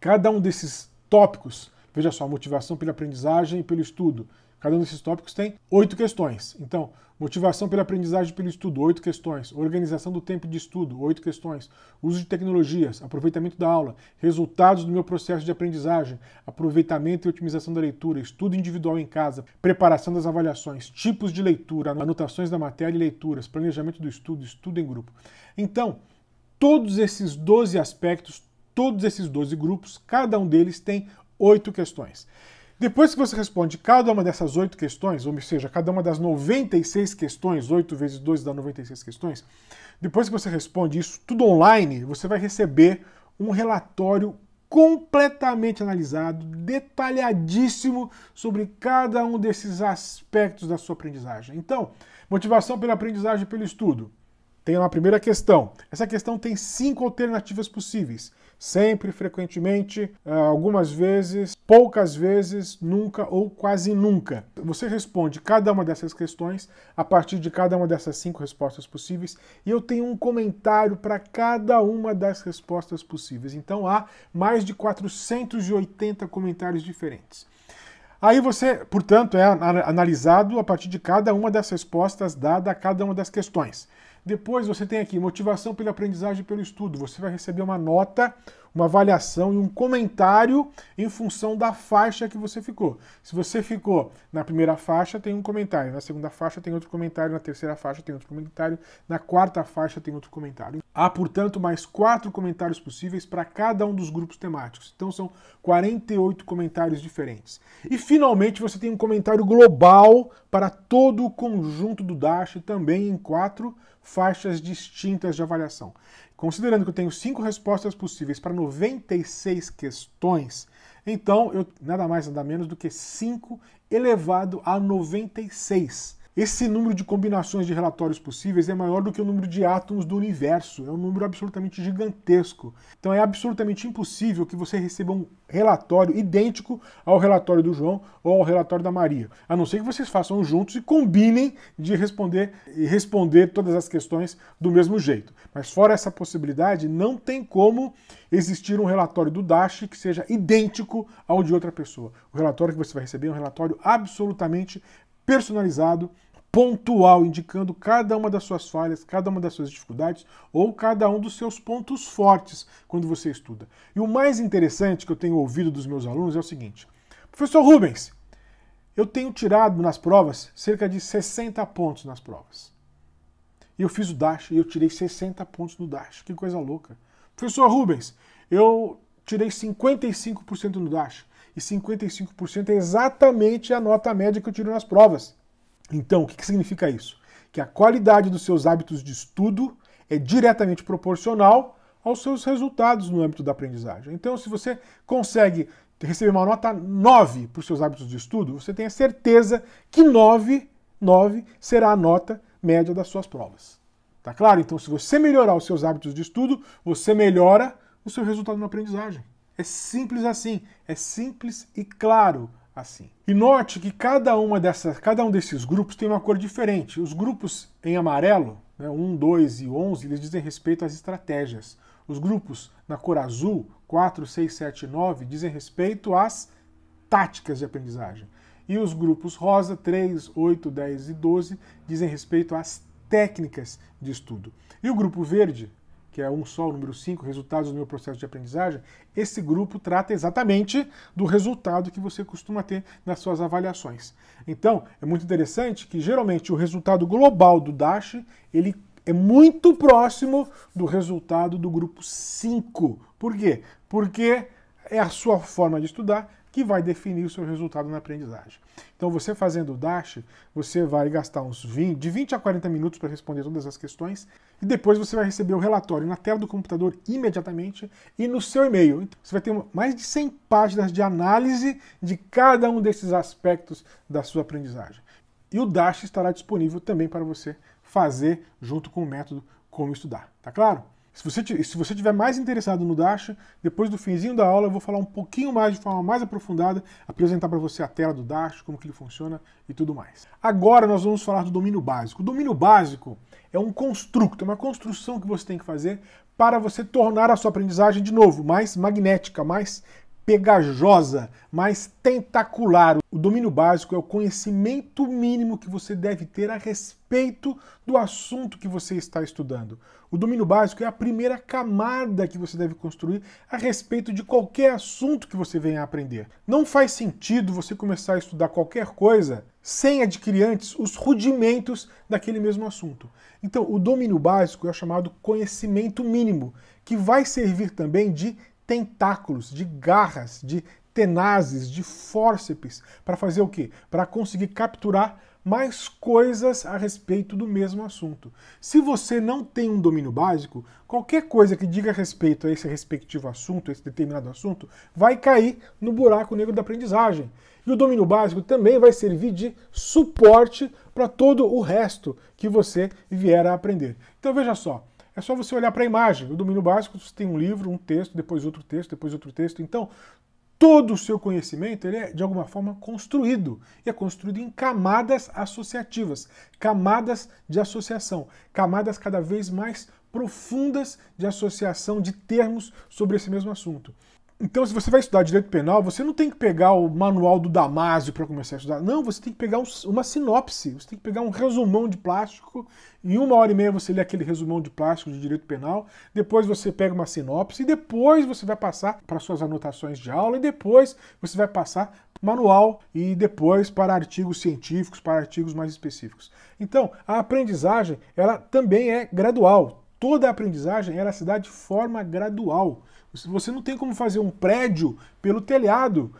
cada um desses tópicos, veja só, motivação pela aprendizagem e pelo estudo, Cada um desses tópicos tem oito questões. Então, motivação pela aprendizagem pelo estudo, oito questões. Organização do tempo de estudo, oito questões. Uso de tecnologias, aproveitamento da aula, resultados do meu processo de aprendizagem, aproveitamento e otimização da leitura, estudo individual em casa, preparação das avaliações, tipos de leitura, anotações da matéria e leituras, planejamento do estudo, estudo em grupo. Então, todos esses 12 aspectos, todos esses 12 grupos, cada um deles tem oito questões. Depois que você responde cada uma dessas oito questões, ou seja, cada uma das 96 questões, 8 vezes 2 dá 96 questões, depois que você responde isso tudo online, você vai receber um relatório completamente analisado, detalhadíssimo sobre cada um desses aspectos da sua aprendizagem. Então, motivação pela aprendizagem e pelo estudo. Tem lá a primeira questão. Essa questão tem cinco alternativas possíveis sempre, frequentemente, eh, algumas vezes, poucas vezes, nunca ou quase nunca. Você responde cada uma dessas questões a partir de cada uma dessas cinco respostas possíveis e eu tenho um comentário para cada uma das respostas possíveis. Então há mais de 480 comentários diferentes. Aí você, portanto, é analisado a partir de cada uma das respostas dada a cada uma das questões. Depois você tem aqui motivação pela aprendizagem e pelo estudo. Você vai receber uma nota, uma avaliação e um comentário em função da faixa que você ficou. Se você ficou na primeira faixa, tem um comentário. Na segunda faixa, tem outro comentário. Na terceira faixa, tem outro comentário. Na quarta faixa, tem outro comentário. Há, portanto, mais quatro comentários possíveis para cada um dos grupos temáticos. Então, são 48 comentários diferentes. E, finalmente, você tem um comentário global para todo o conjunto do Dash, também em quatro faixas distintas de avaliação. Considerando que eu tenho cinco respostas possíveis para 96 questões, então eu nada mais nada menos do que 5 elevado a 96 esse número de combinações de relatórios possíveis é maior do que o número de átomos do universo, é um número absolutamente gigantesco. Então é absolutamente impossível que você receba um relatório idêntico ao relatório do João ou ao relatório da Maria, a não ser que vocês façam juntos e combinem de responder e responder todas as questões do mesmo jeito. Mas fora essa possibilidade, não tem como existir um relatório do Dash que seja idêntico ao de outra pessoa. O relatório que você vai receber é um relatório absolutamente personalizado, pontual, indicando cada uma das suas falhas, cada uma das suas dificuldades ou cada um dos seus pontos fortes quando você estuda. E o mais interessante que eu tenho ouvido dos meus alunos é o seguinte: Professor Rubens, eu tenho tirado nas provas cerca de 60 pontos nas provas. E eu fiz o dash e eu tirei 60 pontos do dash. Que coisa louca. Professor Rubens, eu tirei 55% no dash e 55% é exatamente a nota média que eu tiro nas provas. Então, o que, que significa isso? Que a qualidade dos seus hábitos de estudo é diretamente proporcional aos seus resultados no âmbito da aprendizagem. Então, se você consegue receber uma nota 9 para os seus hábitos de estudo, você tem a certeza que 9, 9 será a nota média das suas provas. Tá claro? Então, se você melhorar os seus hábitos de estudo, você melhora o seu resultado na aprendizagem. É simples assim, é simples e claro assim. E note que cada uma dessas, cada um desses grupos tem uma cor diferente. Os grupos em amarelo, né, 1, 2 e 11, eles dizem respeito às estratégias. Os grupos na cor azul, 4, 6, 7 e 9, dizem respeito às táticas de aprendizagem. E os grupos rosa, 3, 8, 10 e 12, dizem respeito às técnicas de estudo. E o grupo verde, que é um só, o número 5, resultados do meu processo de aprendizagem, esse grupo trata exatamente do resultado que você costuma ter nas suas avaliações. Então, é muito interessante que geralmente o resultado global do DASH, ele é muito próximo do resultado do grupo 5. Por quê? Porque é a sua forma de estudar, que vai definir o seu resultado na aprendizagem. Então, você fazendo o DASH, você vai gastar uns 20, de 20 a 40 minutos para responder todas as questões e depois você vai receber o relatório na tela do computador imediatamente e no seu e-mail. Então, você vai ter mais de 100 páginas de análise de cada um desses aspectos da sua aprendizagem. E o DASH estará disponível também para você fazer junto com o método Como Estudar. Tá claro? Se você, se você tiver mais interessado no Dasha, depois do finzinho da aula eu vou falar um pouquinho mais de forma mais aprofundada, apresentar para você a tela do Dasha, como que ele funciona e tudo mais. Agora nós vamos falar do domínio básico. O domínio básico é um construto, é uma construção que você tem que fazer para você tornar a sua aprendizagem de novo mais magnética, mais pegajosa, mas tentacular. O domínio básico é o conhecimento mínimo que você deve ter a respeito do assunto que você está estudando. O domínio básico é a primeira camada que você deve construir a respeito de qualquer assunto que você venha a aprender. Não faz sentido você começar a estudar qualquer coisa sem adquirir antes os rudimentos daquele mesmo assunto. Então, o domínio básico é o chamado conhecimento mínimo, que vai servir também de tentáculos, de garras, de tenazes, de fórceps, para fazer o quê? Para conseguir capturar mais coisas a respeito do mesmo assunto. Se você não tem um domínio básico, qualquer coisa que diga respeito a esse respectivo assunto, a esse determinado assunto, vai cair no buraco negro da aprendizagem. E o domínio básico também vai servir de suporte para todo o resto que você vier a aprender. Então veja só, é só você olhar para a imagem. O domínio básico, você tem um livro, um texto, depois outro texto, depois outro texto. Então, todo o seu conhecimento ele é, de alguma forma, construído. E é construído em camadas associativas, camadas de associação, camadas cada vez mais profundas de associação de termos sobre esse mesmo assunto. Então, se você vai estudar direito penal, você não tem que pegar o manual do Damásio para começar a estudar. Não, você tem que pegar um, uma sinopse, você tem que pegar um resumão de plástico. Em uma hora e meia você lê aquele resumão de plástico de direito penal, depois você pega uma sinopse, e depois você vai passar para suas anotações de aula, e depois você vai passar manual e depois para artigos científicos, para artigos mais específicos. Então, a aprendizagem, ela também é gradual. Toda a aprendizagem, ela se dá de forma gradual. Você não tem como fazer um prédio pelo telhado.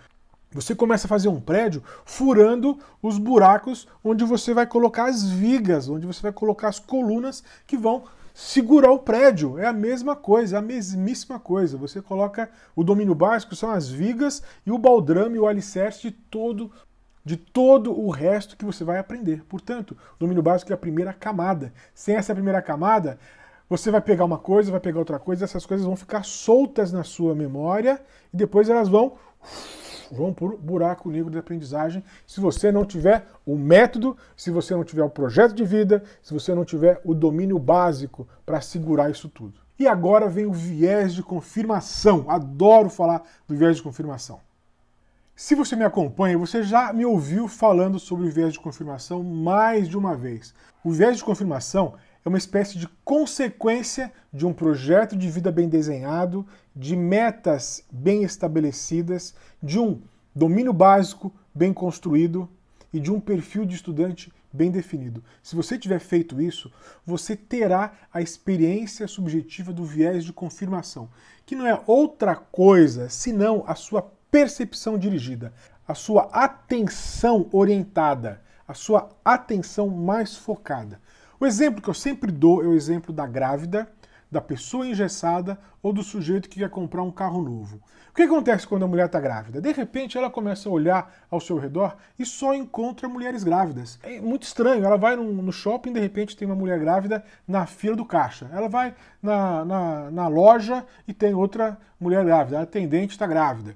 Você começa a fazer um prédio furando os buracos onde você vai colocar as vigas, onde você vai colocar as colunas que vão segurar o prédio. É a mesma coisa, é a mesmíssima coisa. Você coloca o domínio básico, são as vigas e o baldrame, o alicerce de todo de todo o resto que você vai aprender. Portanto, o domínio básico é a primeira camada. Sem essa primeira camada, você vai pegar uma coisa, vai pegar outra coisa, essas coisas vão ficar soltas na sua memória e depois elas vão vão por buraco negro de aprendizagem se você não tiver o método, se você não tiver o projeto de vida, se você não tiver o domínio básico para segurar isso tudo. E agora vem o viés de confirmação. Adoro falar do viés de confirmação. Se você me acompanha, você já me ouviu falando sobre o viés de confirmação mais de uma vez. O viés de confirmação é uma espécie de consequência de um projeto de vida bem desenhado, de metas bem estabelecidas, de um domínio básico bem construído e de um perfil de estudante bem definido. Se você tiver feito isso, você terá a experiência subjetiva do viés de confirmação, que não é outra coisa senão a sua percepção dirigida, a sua atenção orientada, a sua atenção mais focada. O exemplo que eu sempre dou é o exemplo da grávida, da pessoa engessada ou do sujeito que quer comprar um carro novo. O que acontece quando a mulher está grávida? De repente ela começa a olhar ao seu redor e só encontra mulheres grávidas. É muito estranho, ela vai no shopping de repente tem uma mulher grávida na fila do caixa. Ela vai na, na, na loja e tem outra mulher grávida, a atendente está grávida.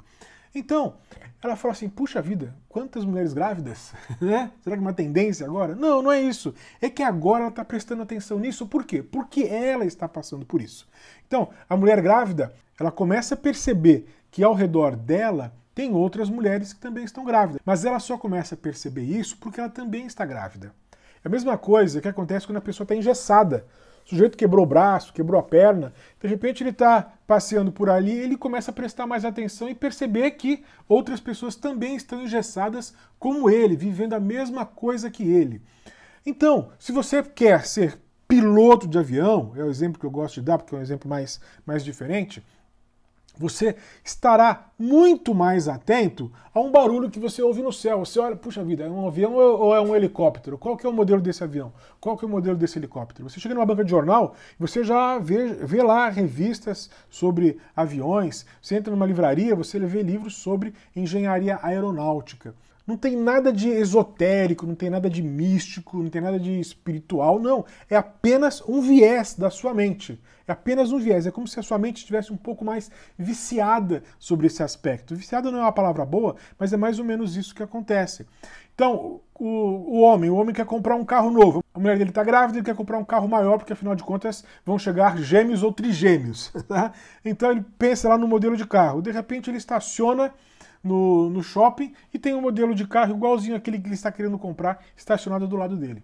Então, ela falou assim: puxa vida, quantas mulheres grávidas? [laughs] né? Será que é uma tendência agora? Não, não é isso. É que agora ela está prestando atenção nisso. Por quê? Porque ela está passando por isso. Então, a mulher grávida, ela começa a perceber que ao redor dela tem outras mulheres que também estão grávidas. Mas ela só começa a perceber isso porque ela também está grávida. É a mesma coisa que acontece quando a pessoa está engessada. O sujeito quebrou o braço, quebrou a perna, de repente ele está passeando por ali, ele começa a prestar mais atenção e perceber que outras pessoas também estão engessadas como ele, vivendo a mesma coisa que ele. Então, se você quer ser piloto de avião, é o exemplo que eu gosto de dar, porque é um exemplo mais, mais diferente, você estará muito mais atento a um barulho que você ouve no céu. Você olha, puxa vida, é um avião ou é um helicóptero? Qual que é o modelo desse avião? Qual que é o modelo desse helicóptero? Você chega numa banca de jornal, você já vê, vê lá revistas sobre aviões, você entra numa livraria, você vê livros sobre engenharia aeronáutica. Não tem nada de esotérico, não tem nada de místico, não tem nada de espiritual, não. É apenas um viés da sua mente. É apenas um viés. É como se a sua mente estivesse um pouco mais viciada sobre esse aspecto. Viciada não é uma palavra boa, mas é mais ou menos isso que acontece. Então, o, o homem, o homem quer comprar um carro novo. A mulher dele está grávida, ele quer comprar um carro maior, porque afinal de contas vão chegar gêmeos ou trigêmeos. [laughs] Tá? Então ele pensa lá no modelo de carro. De repente ele estaciona no, no shopping e tem um modelo de carro igualzinho aquele que ele está querendo comprar estacionado do lado dele.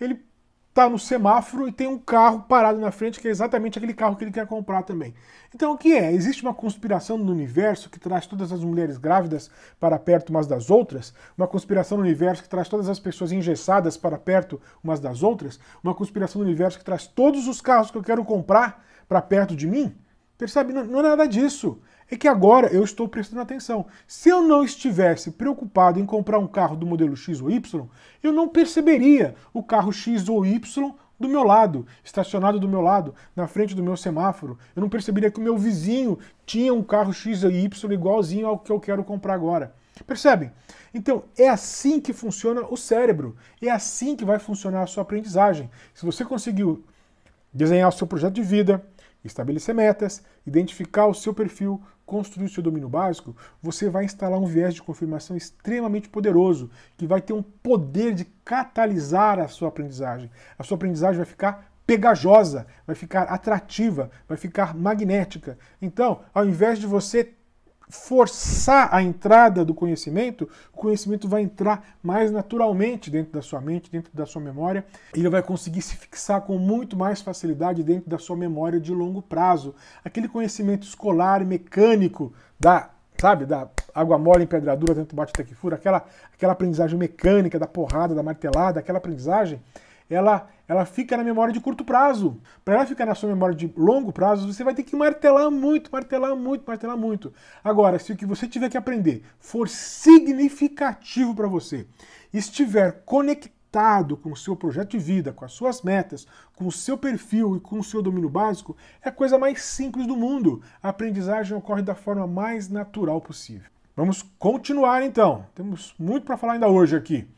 Ele está no semáforo e tem um carro parado na frente que é exatamente aquele carro que ele quer comprar também. Então o que é? Existe uma conspiração no universo que traz todas as mulheres grávidas para perto umas das outras? Uma conspiração no universo que traz todas as pessoas engessadas para perto umas das outras? Uma conspiração no universo que traz todos os carros que eu quero comprar para perto de mim? Percebe? Não, não é nada disso é que agora eu estou prestando atenção. Se eu não estivesse preocupado em comprar um carro do modelo X ou Y, eu não perceberia o carro X ou Y do meu lado, estacionado do meu lado, na frente do meu semáforo. Eu não perceberia que o meu vizinho tinha um carro X ou Y igualzinho ao que eu quero comprar agora. Percebem? Então, é assim que funciona o cérebro. É assim que vai funcionar a sua aprendizagem. Se você conseguiu desenhar o seu projeto de vida, estabelecer metas, identificar o seu perfil, construir o seu domínio básico, você vai instalar um viés de confirmação extremamente poderoso, que vai ter um poder de catalisar a sua aprendizagem. A sua aprendizagem vai ficar pegajosa, vai ficar atrativa, vai ficar magnética. Então, ao invés de você forçar a entrada do conhecimento, o conhecimento vai entrar mais naturalmente dentro da sua mente, dentro da sua memória, ele vai conseguir se fixar com muito mais facilidade dentro da sua memória de longo prazo. Aquele conhecimento escolar, mecânico, da, sabe, da água mole, dura dentro do bate-teque fura, aquela, aquela aprendizagem mecânica da porrada, da martelada, aquela aprendizagem ela, ela fica na memória de curto prazo. Para ela ficar na sua memória de longo prazo, você vai ter que martelar muito, martelar muito, martelar muito. Agora, se o que você tiver que aprender for significativo para você, estiver conectado com o seu projeto de vida, com as suas metas, com o seu perfil e com o seu domínio básico, é a coisa mais simples do mundo. A aprendizagem ocorre da forma mais natural possível. Vamos continuar então. Temos muito para falar ainda hoje aqui.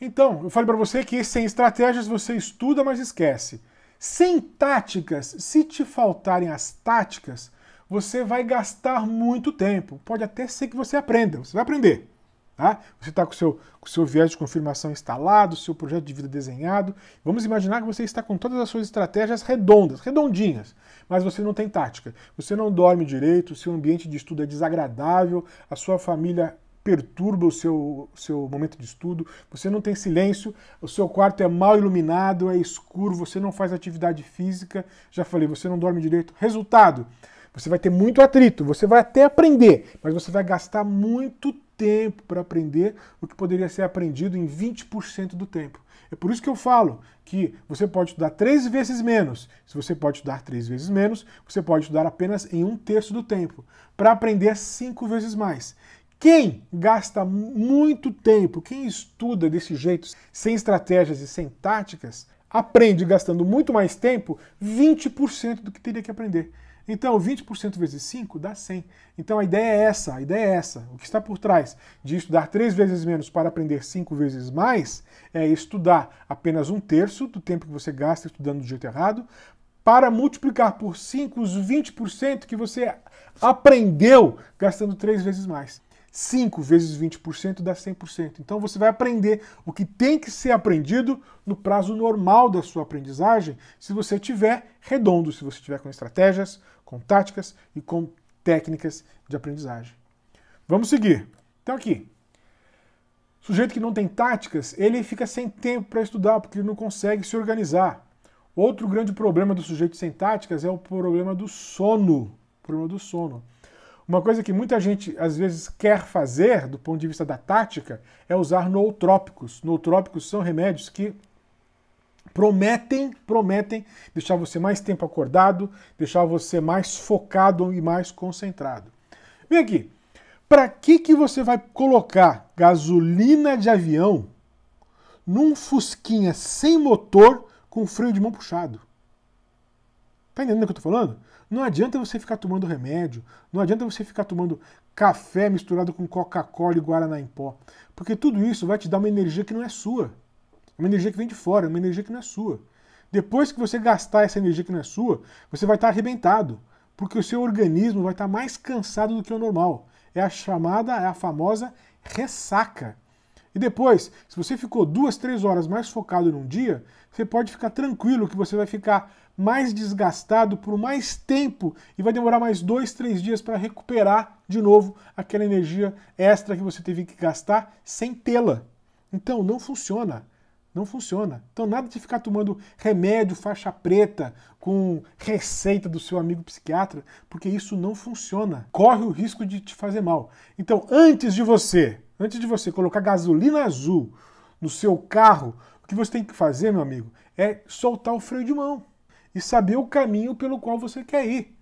Então, eu falei para você que sem estratégias você estuda, mas esquece. Sem táticas, se te faltarem as táticas, você vai gastar muito tempo. Pode até ser que você aprenda, você vai aprender. Tá? Você está com o seu, com seu viés de confirmação instalado, seu projeto de vida desenhado. Vamos imaginar que você está com todas as suas estratégias redondas, redondinhas, mas você não tem tática. Você não dorme direito, seu ambiente de estudo é desagradável, a sua família perturba o seu, seu momento de estudo, você não tem silêncio, o seu quarto é mal iluminado, é escuro, você não faz atividade física, já falei, você não dorme direito. Resultado: você vai ter muito atrito, você vai até aprender, mas você vai gastar muito tempo para aprender o que poderia ser aprendido em 20% do tempo. É por isso que eu falo que você pode estudar três vezes menos. Se você pode estudar três vezes menos, você pode estudar apenas em um terço do tempo, para aprender cinco vezes mais. Quem gasta muito tempo, quem estuda desse jeito, sem estratégias e sem táticas, aprende gastando muito mais tempo 20% do que teria que aprender. Então, 20% vezes 5 dá 100. Então, a ideia é essa, a ideia é essa. O que está por trás de estudar 3 vezes menos para aprender 5 vezes mais é estudar apenas um terço do tempo que você gasta estudando do jeito errado para multiplicar por 5 os 20% que você aprendeu gastando 3 vezes mais. 5 vezes 20% dá 100%. Então você vai aprender o que tem que ser aprendido no prazo normal da sua aprendizagem, se você tiver redondo, se você tiver com estratégias, com táticas e com técnicas de aprendizagem. Vamos seguir. Então aqui, sujeito que não tem táticas, ele fica sem tempo para estudar porque ele não consegue se organizar. Outro grande problema do sujeito sem táticas é o problema do sono, o problema do sono. Uma coisa que muita gente às vezes quer fazer do ponto de vista da tática é usar nootrópicos. Nootrópicos são remédios que prometem, prometem deixar você mais tempo acordado, deixar você mais focado e mais concentrado. Vem aqui. Para que que você vai colocar gasolina de avião num fusquinha sem motor com freio de mão puxado? Tá entendendo o que eu tô falando? Não adianta você ficar tomando remédio, não adianta você ficar tomando café misturado com Coca-Cola e Guaraná em pó, porque tudo isso vai te dar uma energia que não é sua. Uma energia que vem de fora, uma energia que não é sua. Depois que você gastar essa energia que não é sua, você vai estar arrebentado, porque o seu organismo vai estar mais cansado do que o normal. É a chamada, é a famosa ressaca. E depois, se você ficou duas, três horas mais focado num dia, você pode ficar tranquilo que você vai ficar mais desgastado por mais tempo e vai demorar mais dois, três dias para recuperar de novo aquela energia extra que você teve que gastar sem tê-la. Então não funciona. Não funciona. Então, nada de ficar tomando remédio faixa preta com receita do seu amigo psiquiatra, porque isso não funciona. Corre o risco de te fazer mal. Então, antes de você, antes de você colocar gasolina azul no seu carro, o que você tem que fazer, meu amigo, é soltar o freio de mão e saber o caminho pelo qual você quer ir.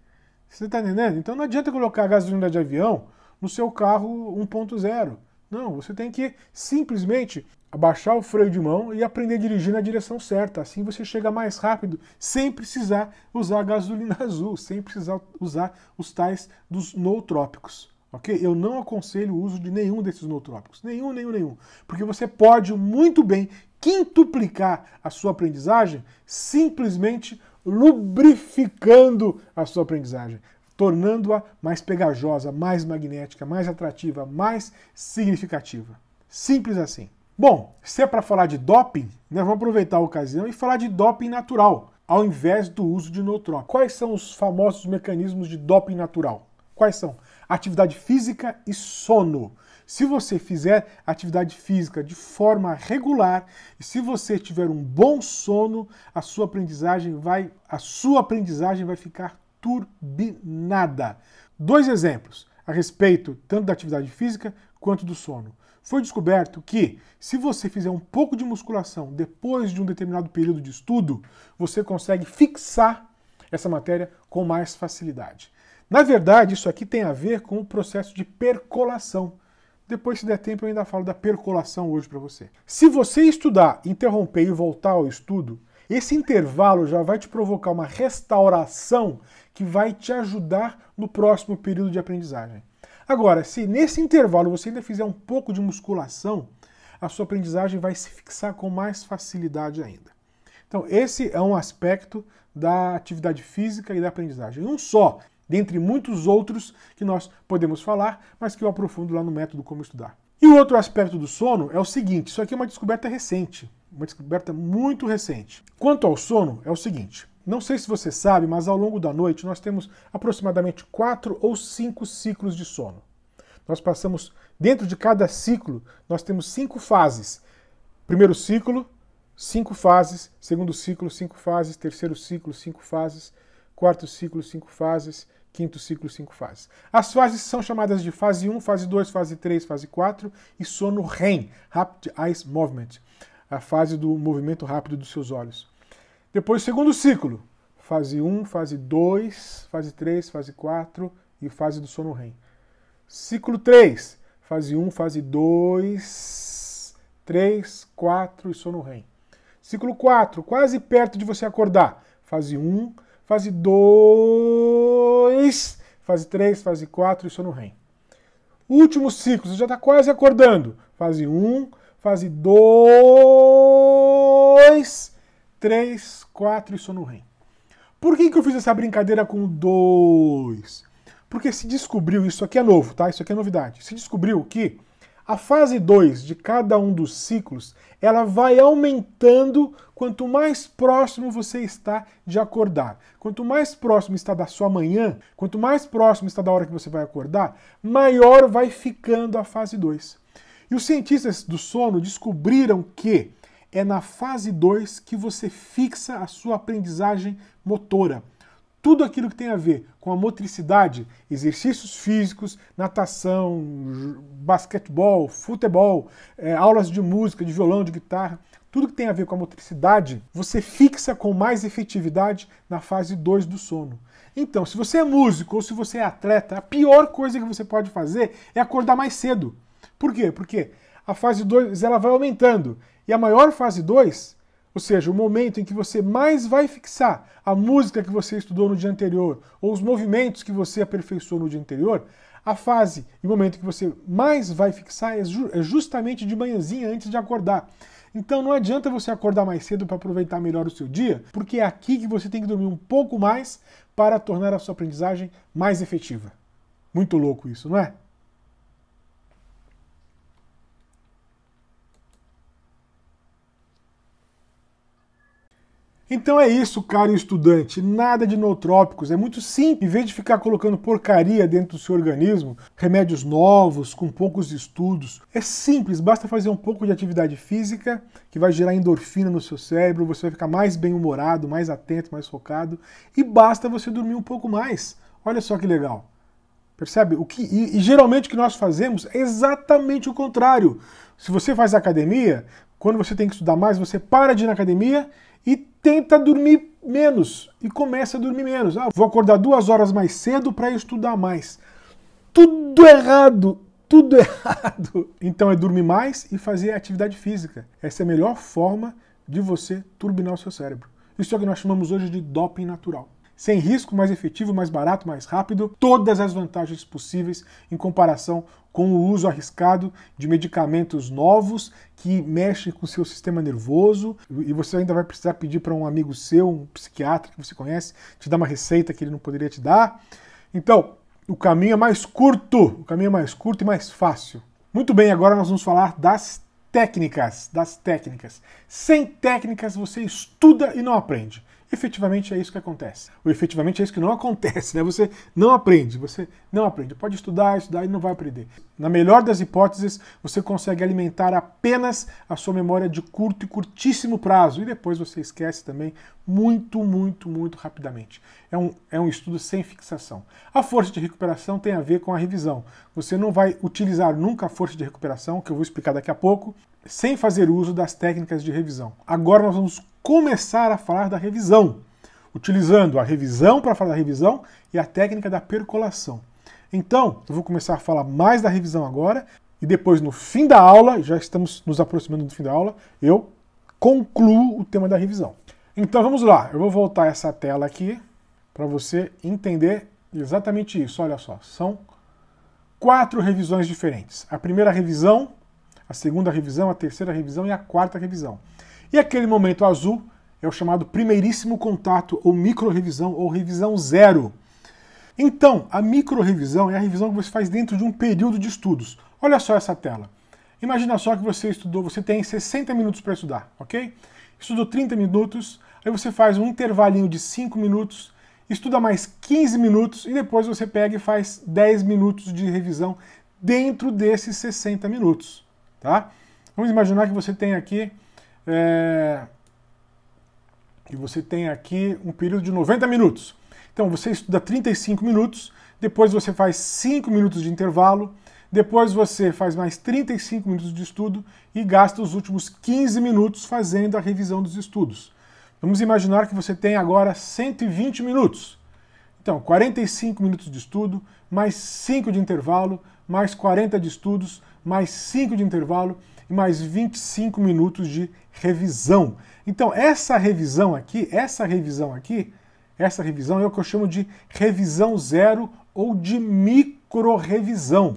Você está entendendo? Então não adianta colocar gasolina de avião no seu carro 1.0. Não, você tem que simplesmente abaixar o freio de mão e aprender a dirigir na direção certa. Assim você chega mais rápido sem precisar usar gasolina [laughs] azul, sem precisar usar os tais dos nootrópicos. Ok? Eu não aconselho o uso de nenhum desses nootrópicos. Nenhum, nenhum, nenhum. Porque você pode muito bem quintuplicar a sua aprendizagem simplesmente lubrificando a sua aprendizagem, tornando-a mais pegajosa, mais magnética, mais atrativa, mais significativa. Simples assim. Bom, se é para falar de doping, nós né, vamos aproveitar a ocasião e falar de doping natural, ao invés do uso de nootrópico. Quais são os famosos mecanismos de doping natural? Quais são? Atividade física e sono. Se você fizer atividade física de forma regular e se você tiver um bom sono, a sua aprendizagem vai a sua aprendizagem vai ficar turbinada. Dois exemplos a respeito tanto da atividade física quanto do sono. Foi descoberto que, se você fizer um pouco de musculação depois de um determinado período de estudo, você consegue fixar essa matéria com mais facilidade. Na verdade, isso aqui tem a ver com o processo de percolação. Depois, se der tempo, eu ainda falo da percolação hoje para você. Se você estudar, interromper e voltar ao estudo, esse intervalo já vai te provocar uma restauração que vai te ajudar no próximo período de aprendizagem. Agora, se nesse intervalo você ainda fizer um pouco de musculação, a sua aprendizagem vai se fixar com mais facilidade ainda. Então, esse é um aspecto da atividade física e da aprendizagem. Um só, dentre muitos outros que nós podemos falar, mas que eu aprofundo lá no método Como Estudar. E o outro aspecto do sono é o seguinte: isso aqui é uma descoberta recente, uma descoberta muito recente. Quanto ao sono, é o seguinte. Não sei se você sabe, mas ao longo da noite nós temos aproximadamente quatro ou cinco ciclos de sono. Nós passamos, dentro de cada ciclo, nós temos cinco fases. Primeiro ciclo, cinco fases. Segundo ciclo, cinco fases. Terceiro ciclo, cinco fases. Quarto ciclo, cinco fases quinto ciclo, cinco fases. As fases são chamadas de fase 1, fase 2, fase 3, fase 4 e sono REM, Rapid Eyes Movement, a fase do movimento rápido dos seus olhos. Depois, segundo ciclo, fase 1, fase 2, fase 3, fase 4 e fase do sono REM. Ciclo 3, fase 1, fase 2, 3, 4 e sono REM. Ciclo 4, quase perto de você acordar, fase 1, fase 2, fase 3, fase 4, e sono REM. Último ciclo, você já está quase acordando. Fase 1, fase 2, 3, 4 e sono REM. Por que, que eu fiz essa brincadeira com o 2? Porque se descobriu, isso aqui é novo, tá? Isso aqui é novidade. Se descobriu que a fase 2 de cada um dos ciclos, ela vai aumentando quanto mais próximo você está de acordar. Quanto mais próximo está da sua manhã, quanto mais próximo está da hora que você vai acordar, maior vai ficando a fase 2. E os cientistas do sono descobriram que é na fase 2 que você fixa a sua aprendizagem motora tudo aquilo que tem a ver com a motricidade, exercícios físicos, natação, basquetebol, futebol, é, aulas de música, de violão, de guitarra, tudo que tem a ver com a motricidade, você fixa com mais efetividade na fase 2 do sono. Então, se você é músico ou se você é atleta, a pior coisa que você pode fazer é acordar mais cedo. Por quê? Porque a fase 2 ela vai aumentando. E a maior fase 2 ou seja, o momento em que você mais vai fixar a música que você estudou no dia anterior ou os movimentos que você aperfeiçoou no dia anterior, a fase e o momento que você mais vai fixar é, ju é justamente de manhãzinha antes de acordar. Então não adianta você acordar mais cedo para aproveitar melhor o seu dia, porque é aqui que você tem que dormir um pouco mais para tornar a sua aprendizagem mais efetiva. Muito louco isso, não é? Então é isso, caro estudante. Nada de nootrópicos. É muito simples. Em vez de ficar colocando porcaria dentro do seu organismo, remédios novos, com poucos estudos, é simples. Basta fazer um pouco de atividade física, que vai gerar endorfina no seu cérebro. Você vai ficar mais bem-humorado, mais atento, mais focado. E basta você dormir um pouco mais. Olha só que legal. Percebe? O que, e, e geralmente o que nós fazemos é exatamente o contrário. Se você faz academia, quando você tem que estudar mais, você para de ir na academia e tenta dormir menos e começa a dormir menos. Ah, vou acordar duas horas mais cedo para estudar mais. Tudo errado, tudo [laughs] errado. Então é dormir mais e fazer atividade física. Essa é a melhor forma de você turbinar o seu cérebro. Isso é o que nós chamamos hoje de doping natural sem risco, mais efetivo, mais barato, mais rápido, todas as vantagens possíveis em comparação com o uso arriscado de medicamentos novos que mexem com o seu sistema nervoso e você ainda vai precisar pedir para um amigo seu, um psiquiatra que você conhece, te dar uma receita que ele não poderia te dar. Então, o caminho é mais curto, o caminho é mais curto e mais fácil. Muito bem, agora nós vamos falar das técnicas, das técnicas. Sem técnicas você estuda e não aprende. Efetivamente é isso que acontece. Ou efetivamente é isso que não [laughs] acontece, né? Você não aprende, você não aprende. Pode estudar, estudar e não vai aprender. Na melhor das hipóteses, você consegue alimentar apenas a sua memória de curto e curtíssimo prazo. E depois você esquece também muito, muito, muito rapidamente. É um, é um estudo sem fixação. A força de recuperação tem a ver com a revisão. Você não vai utilizar nunca a força de recuperação, que eu vou explicar daqui a pouco, sem fazer uso das técnicas de revisão. Agora nós vamos começar a falar da revisão, utilizando a revisão para falar da revisão e a técnica da percolação. Então, eu vou começar a falar mais da revisão agora e depois no fim da aula, já estamos nos aproximando do fim da aula, eu concluo o tema da revisão. Então vamos lá, eu vou voltar essa tela aqui para você entender exatamente isso. Olha só, são quatro revisões diferentes. A primeira revisão, a segunda revisão, a terceira revisão e a quarta revisão. E aquele momento azul é o chamado primeiríssimo contato, ou micro revisão ou revisão zero. Então, a micro revisão é a revisão que você faz dentro de um período de estudos. Olha só essa tela. Imagina só que você estudou, você tem 60 minutos para estudar, ok? Estudou 30 minutos, aí você faz um intervalinho de 5 minutos, estuda mais 15 minutos e depois você pega e faz 10 minutos de revisão dentro desses 60 minutos, tá? Vamos imaginar que você tem aqui é... E você tem aqui um período de 90 minutos. Então você estuda 35 minutos, depois você faz 5 minutos de intervalo, depois você faz mais 35 minutos de estudo e gasta os últimos 15 minutos fazendo a revisão dos estudos. Vamos imaginar que você tem agora 120 minutos. Então, 45 minutos de estudo, mais 5 de intervalo, mais 40 de estudos, mais 5 de intervalo, e mais 25 minutos de revisão. Então, essa revisão aqui, essa revisão aqui, essa revisão é o que eu chamo de revisão zero ou de micro-revisão.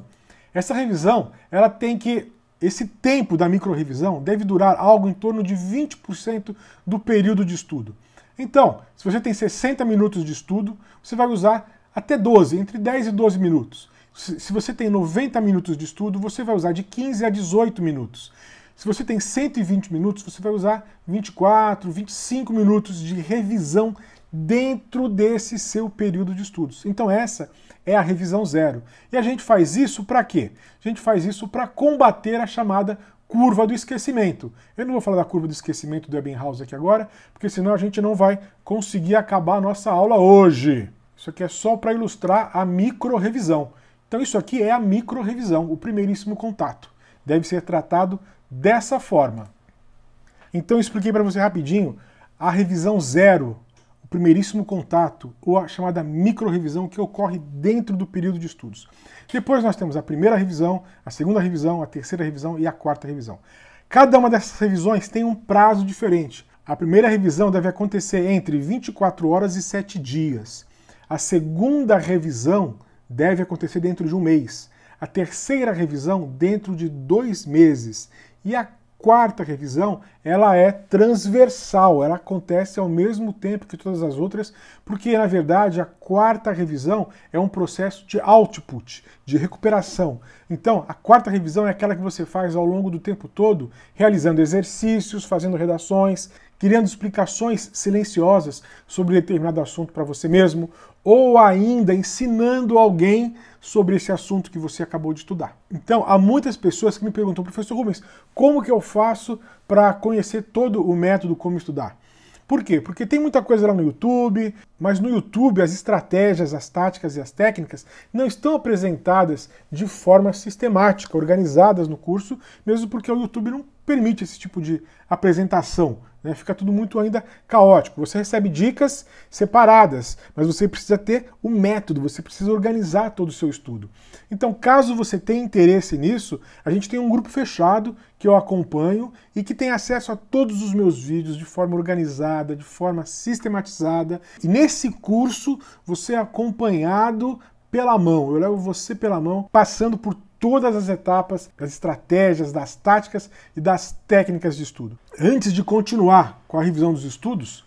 Essa revisão, ela tem que esse tempo da micro-revisão deve durar algo em torno de 20% do período de estudo. Então, se você tem 60 minutos de estudo, você vai usar até 12, entre 10 e 12 minutos. Se você tem 90 minutos de estudo, você vai usar de 15 a 18 minutos. Se você tem 120 minutos, você vai usar 24, 25 minutos de revisão dentro desse seu período de estudos. Então essa é a revisão zero. E a gente faz isso para quê? A gente faz isso para combater a chamada curva do esquecimento. Eu não vou falar da curva do esquecimento do Ebbinghaus aqui agora, porque senão a gente não vai conseguir acabar a nossa aula hoje. Isso aqui é só para ilustrar a micro revisão. Então isso aqui é a micro-revisão, o primeiríssimo contato. Deve ser tratado dessa forma. Então eu expliquei para você rapidinho a revisão zero, o primeiríssimo contato, ou a chamada micro-revisão que ocorre dentro do período de estudos. Depois nós temos a primeira revisão, a segunda revisão, a terceira revisão e a quarta revisão. Cada uma dessas revisões tem um prazo diferente. A primeira revisão deve acontecer entre 24 horas e 7 dias. A segunda revisão deve acontecer dentro de um mês, a terceira revisão dentro de dois meses e a quarta revisão ela é transversal, ela acontece ao mesmo tempo que todas as outras, porque na verdade a quarta revisão é um processo de output, de recuperação. Então, a quarta revisão é aquela que você faz ao longo do tempo todo, realizando exercícios, fazendo redações, criando explicações silenciosas sobre determinado assunto para você mesmo, ou ainda ensinando alguém sobre esse assunto que você acabou de estudar. Então, há muitas pessoas que me perguntam, professor Rubens, como que eu faço para conhecer todo o método como estudar? Por quê? Porque tem muita coisa lá no YouTube, mas no YouTube as estratégias, as táticas e as técnicas não estão apresentadas de forma sistemática, organizadas no curso, mesmo porque o YouTube não permite esse tipo de apresentação né? Fica tudo muito ainda caótico. Você recebe dicas separadas, mas você precisa ter o um método, você precisa organizar todo o seu estudo. Então, caso você tenha interesse nisso, a gente tem um grupo fechado que eu acompanho e que tem acesso a todos os meus vídeos de forma organizada, de forma sistematizada. E nesse curso, você é acompanhado pela mão. Eu levo você pela mão, passando por todas as etapas, das estratégias, das táticas e das técnicas de estudo. Antes de continuar com a revisão dos estudos,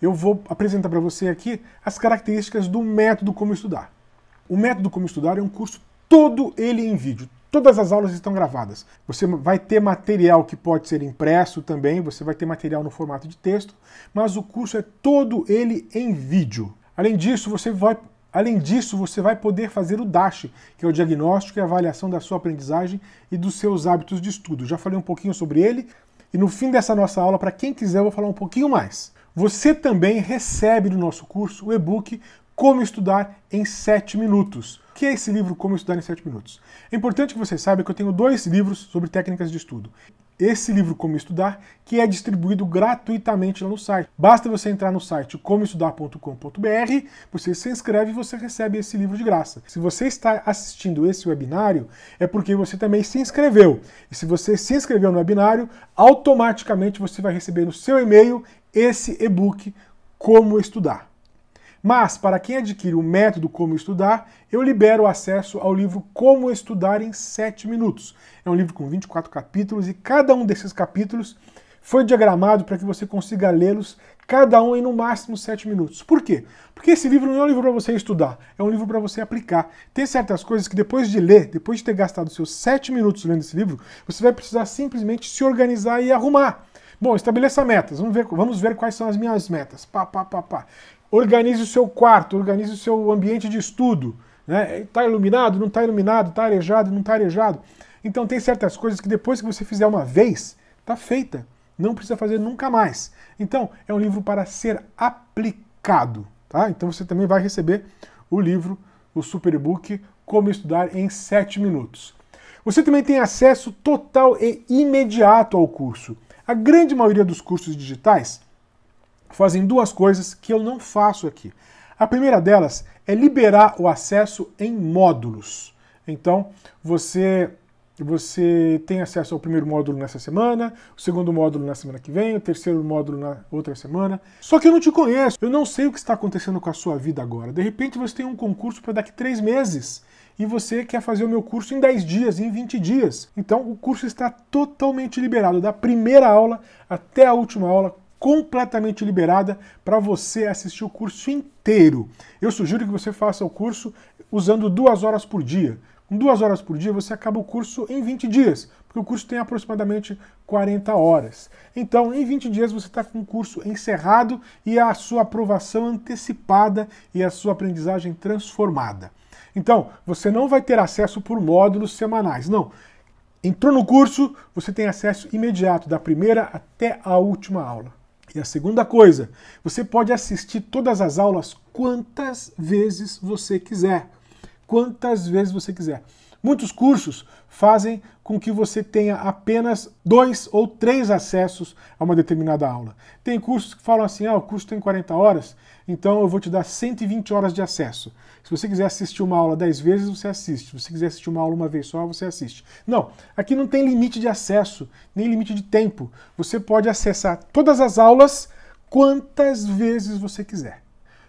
eu vou apresentar para você aqui as características do método como estudar. O método como estudar é um curso todo ele em vídeo. Todas as aulas estão gravadas. Você vai ter material que pode ser impresso também, você vai ter material no formato de texto, mas o curso é todo ele em vídeo. Além disso, você vai Além disso, você vai poder fazer o DASH, que é o diagnóstico e avaliação da sua aprendizagem e dos seus hábitos de estudo. Já falei um pouquinho sobre ele e no fim dessa nossa aula, para quem quiser, eu vou falar um pouquinho mais. Você também recebe no nosso curso o e-book Como Estudar em 7 Minutos. O que é esse livro Como Estudar em 7 Minutos? É importante que você saiba que eu tenho dois livros sobre técnicas de estudo esse livro Como Estudar, que é distribuído gratuitamente lá no site. Basta você entrar no site comoestudar.com.br, você se inscreve e você recebe esse livro de graça. Se você está assistindo esse webinário, é porque você também se inscreveu. E se você se inscreveu no webinário, automaticamente você vai receber no seu e-mail esse e-book Como Estudar. Mas, para quem adquire o método Como Estudar, eu libero acesso ao livro Como Estudar em 7 Minutos. É um livro com 24 capítulos e cada um desses capítulos foi diagramado para que você consiga lê-los, cada um em no máximo 7 minutos. Por quê? Porque esse livro não é um livro para você estudar, é um livro para você aplicar. Tem certas coisas que depois de ler, depois de ter gastado seus 7 minutos lendo esse livro, você vai precisar simplesmente se organizar e arrumar. Bom, estabeleça metas. Vamos ver, vamos ver quais são as minhas metas. Pá, pá, pá, pá. Organize o seu quarto, organize o seu ambiente de estudo. Está né? Tá iluminado? Não está iluminado? Está arejado? Não está arejado? Então tem certas coisas que depois que você fizer uma vez, está feita. Não precisa fazer nunca mais. Então, é um livro para ser aplicado. Tá? Então você também vai receber o livro, o Superbook, Como Estudar em 7 Minutos. Você também tem acesso total e imediato ao curso. A grande maioria dos cursos digitais fazem duas coisas que eu não faço aqui. A primeira delas é liberar o acesso em módulos. Então, você você tem acesso ao primeiro módulo nessa semana, o segundo módulo na semana que vem, o terceiro módulo na outra semana. Só que eu não te conheço, eu não sei o que está acontecendo com a sua vida agora. De repente você tem um concurso para daqui três meses e você quer fazer o meu curso em 10 dias, em 20 dias. Então o curso está totalmente liberado, da primeira aula até a última aula, completamente liberada para você assistir o curso inteiro. Eu sugiro que você faça o curso usando duas horas por dia. Com duas horas por dia, você acaba o curso em 20 dias, porque o curso tem aproximadamente 40 horas. Então, em 20 dias, você está com o curso encerrado e a sua aprovação antecipada e a sua aprendizagem transformada. Então, você não vai ter acesso por módulos semanais, não. Entrou no curso, você tem acesso imediato, da primeira até a última aula. E a segunda coisa, você pode assistir todas as aulas quantas vezes você quiser. Quantas vezes você quiser. Muitos cursos fazem com que você tenha apenas dois ou três acessos a uma determinada aula. Tem cursos que falam assim: ah, o curso tem 40 horas, então eu vou te dar 120 horas de acesso. Se você quiser assistir uma aula 10 vezes, você assiste. Se você quiser assistir uma aula uma vez só, você assiste. Não, aqui não tem limite de acesso, nem limite de tempo. Você pode acessar todas as aulas quantas vezes você quiser.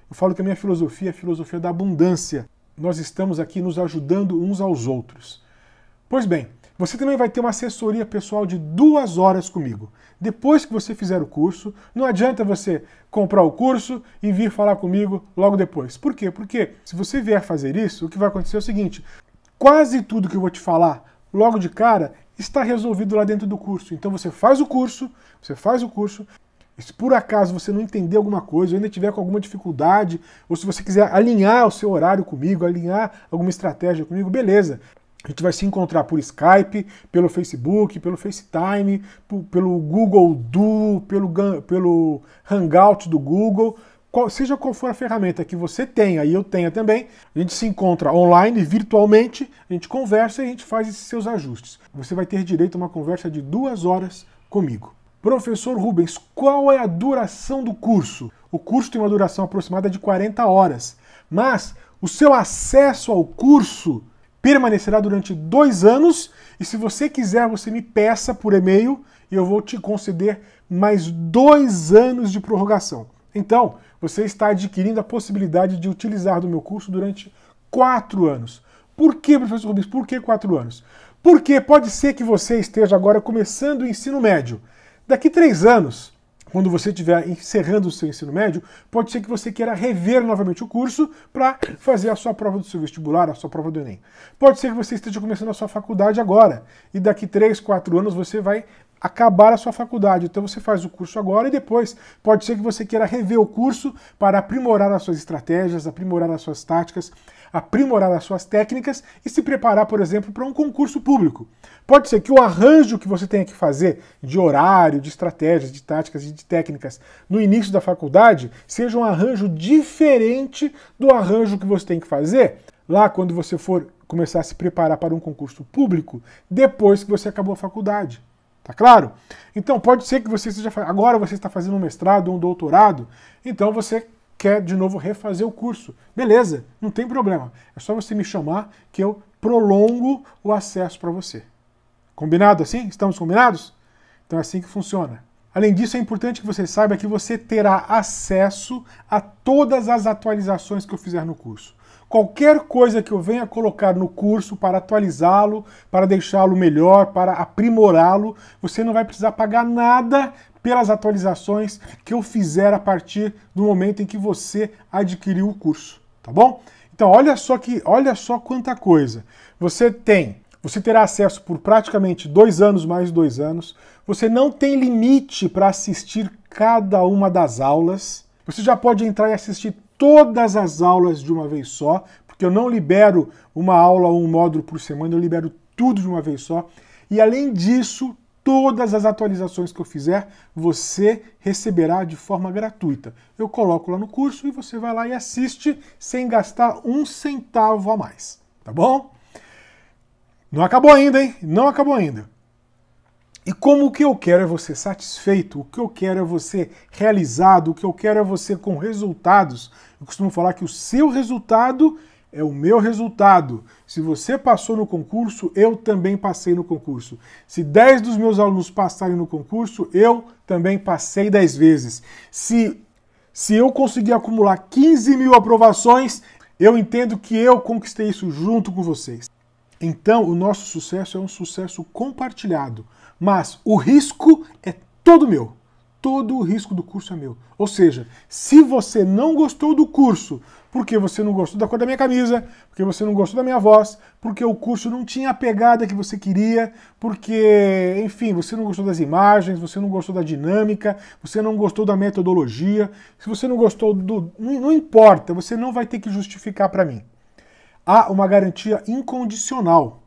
Eu falo que a minha filosofia é a filosofia da abundância. Nós estamos aqui nos ajudando uns aos outros. Pois bem, você também vai ter uma assessoria pessoal de duas horas comigo. Depois que você fizer o curso, não adianta você comprar o curso e vir falar comigo logo depois. Por quê? Porque se você vier fazer isso, o que vai acontecer é o seguinte: quase tudo que eu vou te falar logo de cara está resolvido lá dentro do curso. Então você faz o curso, você faz o curso. se por acaso você não entender alguma coisa, ou ainda tiver com alguma dificuldade, ou se você quiser alinhar o seu horário comigo, alinhar alguma estratégia comigo, beleza. A gente vai se encontrar por Skype, pelo Facebook, pelo FaceTime, pelo Google Duo, pelo, pelo Hangout do Google. Qual, seja qual for a ferramenta que você tenha e eu tenha também, a gente se encontra online, virtualmente, a gente conversa e a gente faz esses seus ajustes. Você vai ter direito a uma conversa de duas horas comigo. Professor Rubens, qual é a duração do curso? O curso tem uma duração aproximada de 40 horas, mas o seu acesso ao curso permanecerá durante dois anos. E se você quiser, você me peça por e-mail e eu vou te conceder mais dois anos de prorrogação. Então, você está adquirindo a possibilidade de utilizar do meu curso durante quatro anos. Por que, professor Rubens? Por que quatro anos? Porque pode ser que você esteja agora começando o ensino médio. Daqui três anos, quando você estiver encerrando o seu ensino médio, pode ser que você queira rever novamente o curso para fazer a sua prova do seu vestibular, a sua prova do Enem. Pode ser que você esteja começando a sua faculdade agora e daqui 3, 4 anos você vai acabar a sua faculdade. Então você faz o curso agora e depois pode ser que você queira rever o curso para aprimorar as suas estratégias, aprimorar as suas táticas, aprimorar as suas técnicas e se preparar, por exemplo, para um concurso público. Pode ser que o arranjo que você tenha que fazer de horário, de estratégias, de táticas e de técnicas no início da faculdade seja um arranjo diferente do arranjo que você tem que fazer lá quando você for começar a se preparar para um concurso público depois que você acabou a faculdade. Tá claro? Então pode ser que você esteja agora você está fazendo um mestrado ou um doutorado, então você quer de novo refazer o curso. Beleza, não tem problema. É só você me chamar que eu prolongo o acesso para você. Combinado assim? Estamos combinados? Então é assim que funciona. Além disso, é importante que você saiba que você terá acesso a todas as atualizações que eu fizer no curso. Qualquer coisa que eu venha colocar no curso para atualizá-lo, para deixá-lo melhor, para aprimorá-lo, você não vai precisar pagar nada pelas atualizações que eu fizer a partir do momento em que você adquiriu o curso, tá bom? Então, olha só que, olha só quanta coisa. Você tem, você terá acesso por praticamente dois anos mais dois anos. Você não tem limite para assistir cada uma das aulas. Você já pode entrar e assistir todas as aulas de uma vez só, porque eu não libero uma aula ou um módulo por semana, eu libero tudo de uma vez só. E além disso, todas as atualizações que eu fizer, você receberá de forma gratuita. Eu coloco lá no curso e você vai lá e assiste sem gastar um centavo a mais, tá bom? Não acabou ainda, hein? Não acabou ainda. E como o que eu quero é você satisfeito, o que eu quero é você realizado, o que eu quero é você com resultados. Eu costumo falar que o seu resultado é o meu resultado. Se você passou no concurso, eu também passei no concurso. Se 10 dos meus alunos passarem no concurso, eu também passei 10 vezes. Se, se eu conseguir acumular 15 mil aprovações, eu entendo que eu conquistei isso junto com vocês. Então, o nosso sucesso é um sucesso compartilhado, mas o risco é todo meu. Todo o risco do curso é meu. Ou seja, se você não gostou do curso, porque você não gostou da cor da minha camisa, porque você não gostou da minha voz, porque o curso não tinha a pegada que você queria, porque, enfim, você não gostou das imagens, você não gostou da dinâmica, você não gostou da metodologia, se você não gostou do. Não, não importa, você não vai ter que justificar para mim. Há uma garantia incondicional.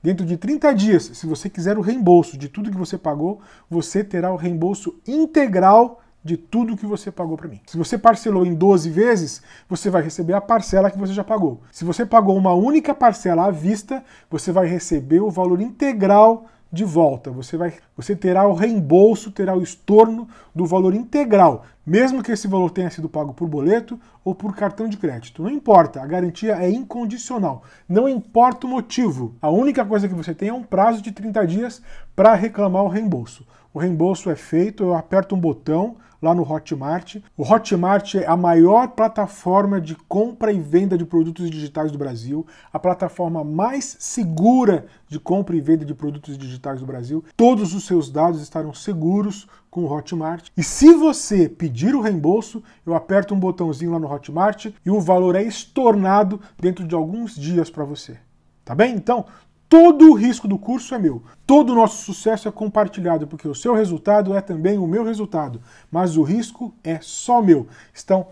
Dentro de 30 dias, se você quiser o reembolso de tudo que você pagou, você terá o reembolso integral de tudo que você pagou para mim. Se você parcelou em 12 vezes, você vai receber a parcela que você já pagou. Se você pagou uma única parcela à vista, você vai receber o valor integral de volta. Você vai, você terá o reembolso, terá o estorno do valor integral, mesmo que esse valor tenha sido pago por boleto ou por cartão de crédito. Não importa, a garantia é incondicional. Não importa o motivo. A única coisa que você tem é um prazo de 30 dias para reclamar o reembolso. O reembolso é feito, eu aperto um botão, lá no Hotmart. O Hotmart é a maior plataforma de compra e venda de produtos digitais do Brasil, a plataforma mais segura de compra e venda de produtos digitais do Brasil. Todos os seus dados estarão seguros com o Hotmart. E se você pedir o reembolso, eu aperto um botãozinho lá no Hotmart e o valor é estornado dentro de alguns dias para você. Tá bem? Então, Todo o risco do curso é meu. Todo o nosso sucesso é compartilhado, porque o seu resultado é também o meu resultado. Mas o risco é só meu. Então,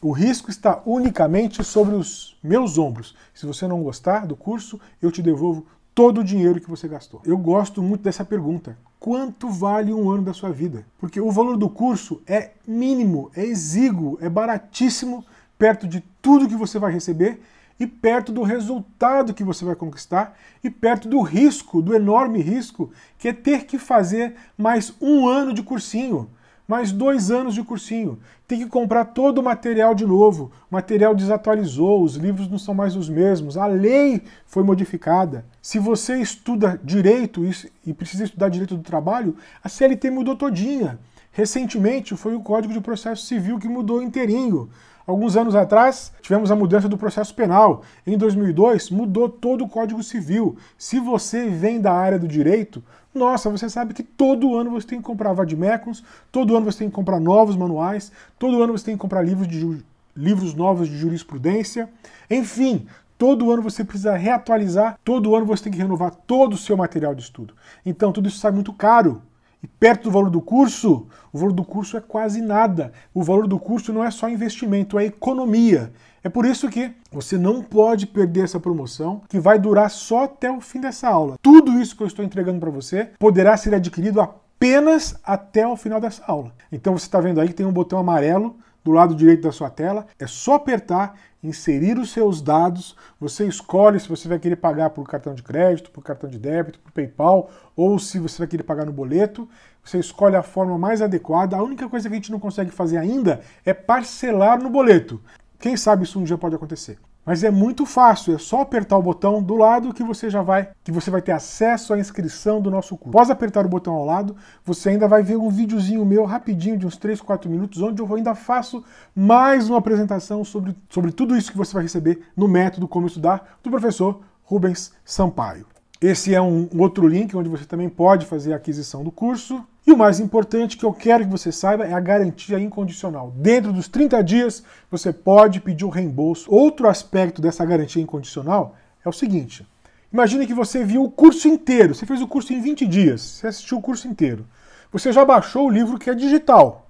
o risco está unicamente sobre os meus ombros. Se você não gostar do curso, eu te devolvo todo o dinheiro que você gastou. Eu gosto muito dessa pergunta. Quanto vale um ano da sua vida? Porque o valor do curso é mínimo, é exíguo, é baratíssimo perto de tudo que você vai receber e perto do resultado que você vai conquistar e perto do risco, do enorme risco, que é ter que fazer mais um ano de cursinho, mais dois anos de cursinho. Tem que comprar todo o material de novo, o material desatualizou, os livros não são mais os mesmos, a lei foi modificada. Se você estuda direito e precisa estudar direito do trabalho, a CLT mudou todinha. Recentemente foi o Código de Processo Civil que mudou inteirinho. Alguns anos atrás, tivemos a mudança do processo penal. Em 2002, mudou todo o Código Civil. Se você vem da área do direito, nossa, você sabe que todo ano você tem que comprar vademecums, todo ano você tem que comprar novos manuais, todo ano você tem que comprar livros, de, livros novos de jurisprudência. Enfim, Todo ano você precisa reatualizar, todo ano você tem que renovar todo o seu material de estudo. Então, tudo isso sai muito caro e perto do valor do curso, o valor do curso é quase nada. O valor do curso não é só investimento, é economia. É por isso que você não pode perder essa promoção, que vai durar só até o fim dessa aula. Tudo isso que eu estou entregando para você poderá ser adquirido apenas até o final dessa aula. Então você está vendo aí que tem um botão amarelo do lado direito da sua tela. É só apertar, inserir os seus dados, você escolhe se você vai querer pagar por cartão de crédito, por cartão de débito, por PayPal ou se você vai querer pagar no boleto. Você escolhe a forma mais adequada. A única coisa que a gente não consegue fazer ainda é parcelar no boleto. Quem sabe isso um dia pode acontecer. Mas é muito fácil, é só apertar o botão do lado que você já vai, que você vai ter acesso à inscrição do nosso curso. Após apertar o botão ao lado, você ainda vai ver um videozinho meu rapidinho de uns 3, 4 minutos, onde eu ainda faço mais uma apresentação sobre, sobre tudo isso que você vai receber no método Como Estudar do professor Rubens Sampaio. Esse é um outro link onde você também pode fazer a aquisição do curso. E o mais importante que eu quero que você saiba é a garantia incondicional. Dentro dos 30 dias, você pode pedir o um reembolso. Outro aspecto dessa garantia incondicional é o seguinte: imagine que você viu o curso inteiro, você fez o curso em 20 dias, você assistiu o curso inteiro. Você já baixou o livro que é digital.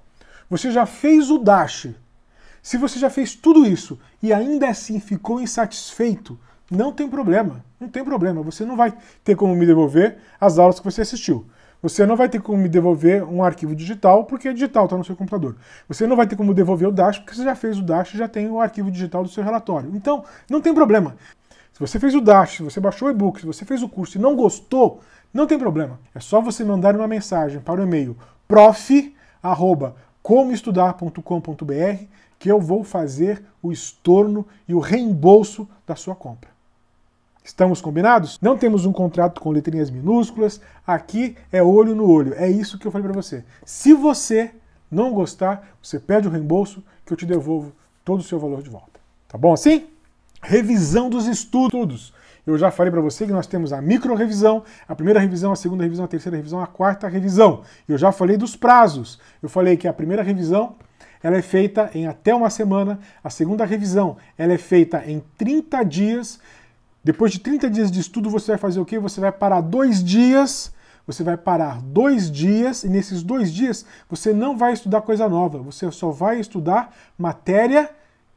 Você já fez o dash. Se você já fez tudo isso e ainda assim ficou insatisfeito, não tem problema. Não tem problema. Você não vai ter como me devolver as aulas que você assistiu. Você não vai ter como me devolver um arquivo digital, porque é digital, está no seu computador. Você não vai ter como devolver o Dash, porque você já fez o Dash e já tem o arquivo digital do seu relatório. Então, não tem problema. Se você fez o Dash, se você baixou o e-book, se você fez o curso e não gostou, não tem problema. É só você mandar uma mensagem para o e-mail prof.comoestudar.com.br que eu vou fazer o estorno e o reembolso da sua compra. Estamos combinados? Não temos um contrato com letrinhas minúsculas. Aqui é olho no olho. É isso que eu falei para você. Se você não gostar, você pede o reembolso que eu te devolvo todo o seu valor de volta. Tá bom assim? Revisão dos estudos. Eu já falei para você que nós temos a micro-revisão, a primeira revisão, a segunda revisão, a terceira revisão, a quarta revisão. Eu já falei dos prazos. Eu falei que a primeira revisão ela é feita em até uma semana, a segunda revisão ela é feita em 30 dias depois de 30 dias de estudo, você vai fazer o quê? Você vai parar dois dias. Você vai parar dois dias e nesses dois dias você não vai estudar coisa nova. Você só vai estudar matéria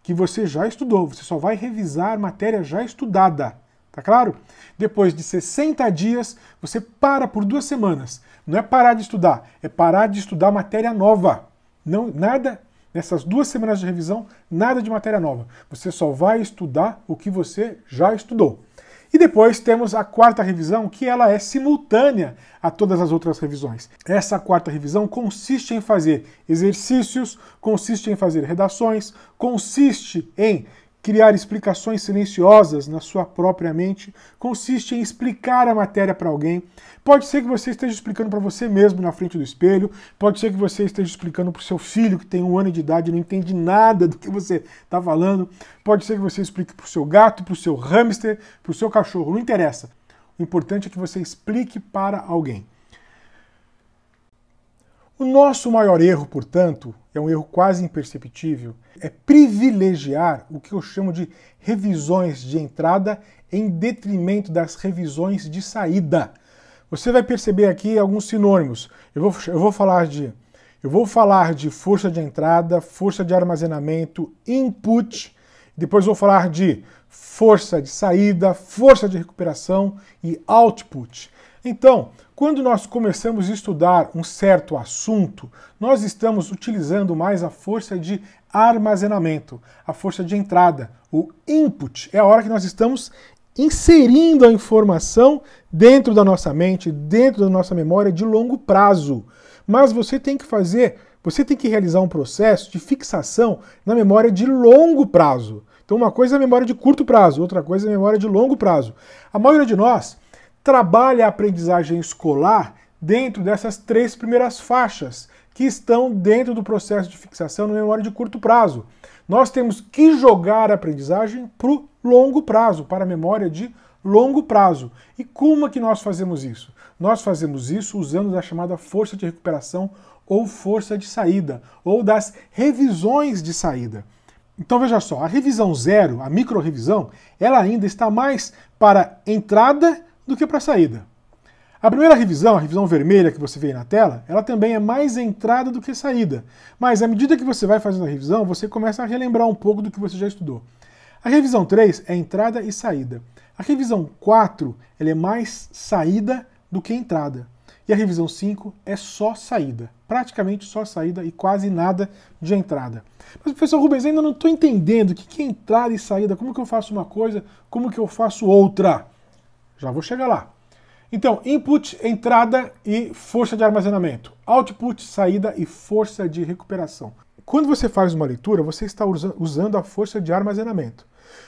que você já estudou. Você só vai revisar matéria já estudada. Tá claro? Depois de 60 dias, você para por duas semanas. Não é parar de estudar, é parar de estudar matéria nova. Não, nada Nessas duas semanas de revisão, nada de matéria nova. Você só vai estudar o que você já estudou. E depois temos a quarta revisão, que ela é simultânea a todas as outras revisões. Essa quarta revisão consiste em fazer exercícios, consiste em fazer redações, consiste em Criar explicações silenciosas na sua própria mente consiste em explicar a matéria para alguém. Pode ser que você esteja explicando para você mesmo na frente do espelho, pode ser que você esteja explicando para o seu filho que tem um ano de idade e não entende nada do que você está falando, pode ser que você explique para o seu gato, para o seu hamster, para o seu cachorro, não interessa. O importante é que você explique para alguém. O nosso maior erro, portanto, é um erro quase imperceptível, é privilegiar o que eu chamo de revisões de entrada em detrimento das revisões de saída. Você vai perceber aqui alguns sinônimos. Eu vou, eu vou falar de eu vou falar de força de entrada, força de armazenamento, input, depois vou falar de força de saída, força de recuperação e output. Então, quando nós começamos a estudar um certo assunto, nós estamos utilizando mais a força de armazenamento, a força de entrada, o input. É a hora que nós estamos inserindo a informação dentro da nossa mente, dentro da nossa memória de longo prazo. Mas você tem que fazer, você tem que realizar um processo de fixação na memória de longo prazo. Então, uma coisa é a memória de curto prazo, outra coisa é a memória de longo prazo. A maioria de nós trabalha a aprendizagem escolar dentro dessas três primeiras faixas que estão dentro do processo de fixação na memória de curto prazo. Nós temos que jogar a aprendizagem para o longo prazo, para a memória de longo prazo. E como é que nós fazemos isso? Nós fazemos isso usando a chamada força de recuperação ou força de saída, ou das revisões de saída. Então veja só, a revisão zero, a micro revisão, ela ainda está mais para entrada do que para a saída. A primeira revisão, a revisão vermelha que você vê aí na tela, ela também é mais entrada do que saída. Mas à medida que você vai fazendo a revisão, você começa a relembrar um pouco do que você já estudou. A revisão 3 é entrada e saída. A revisão 4 ela é mais saída do que entrada. E a revisão 5 é só saída. Praticamente só saída e quase nada de entrada. Mas, professor Rubens, ainda não estou entendendo o que é entrada e saída, como que eu faço uma coisa, como que eu faço outra. Já vou chegar lá. Então, input, entrada e força de armazenamento. Output, saída e força de recuperação. Quando você faz uma leitura, você está usa usando a força de armazenamento.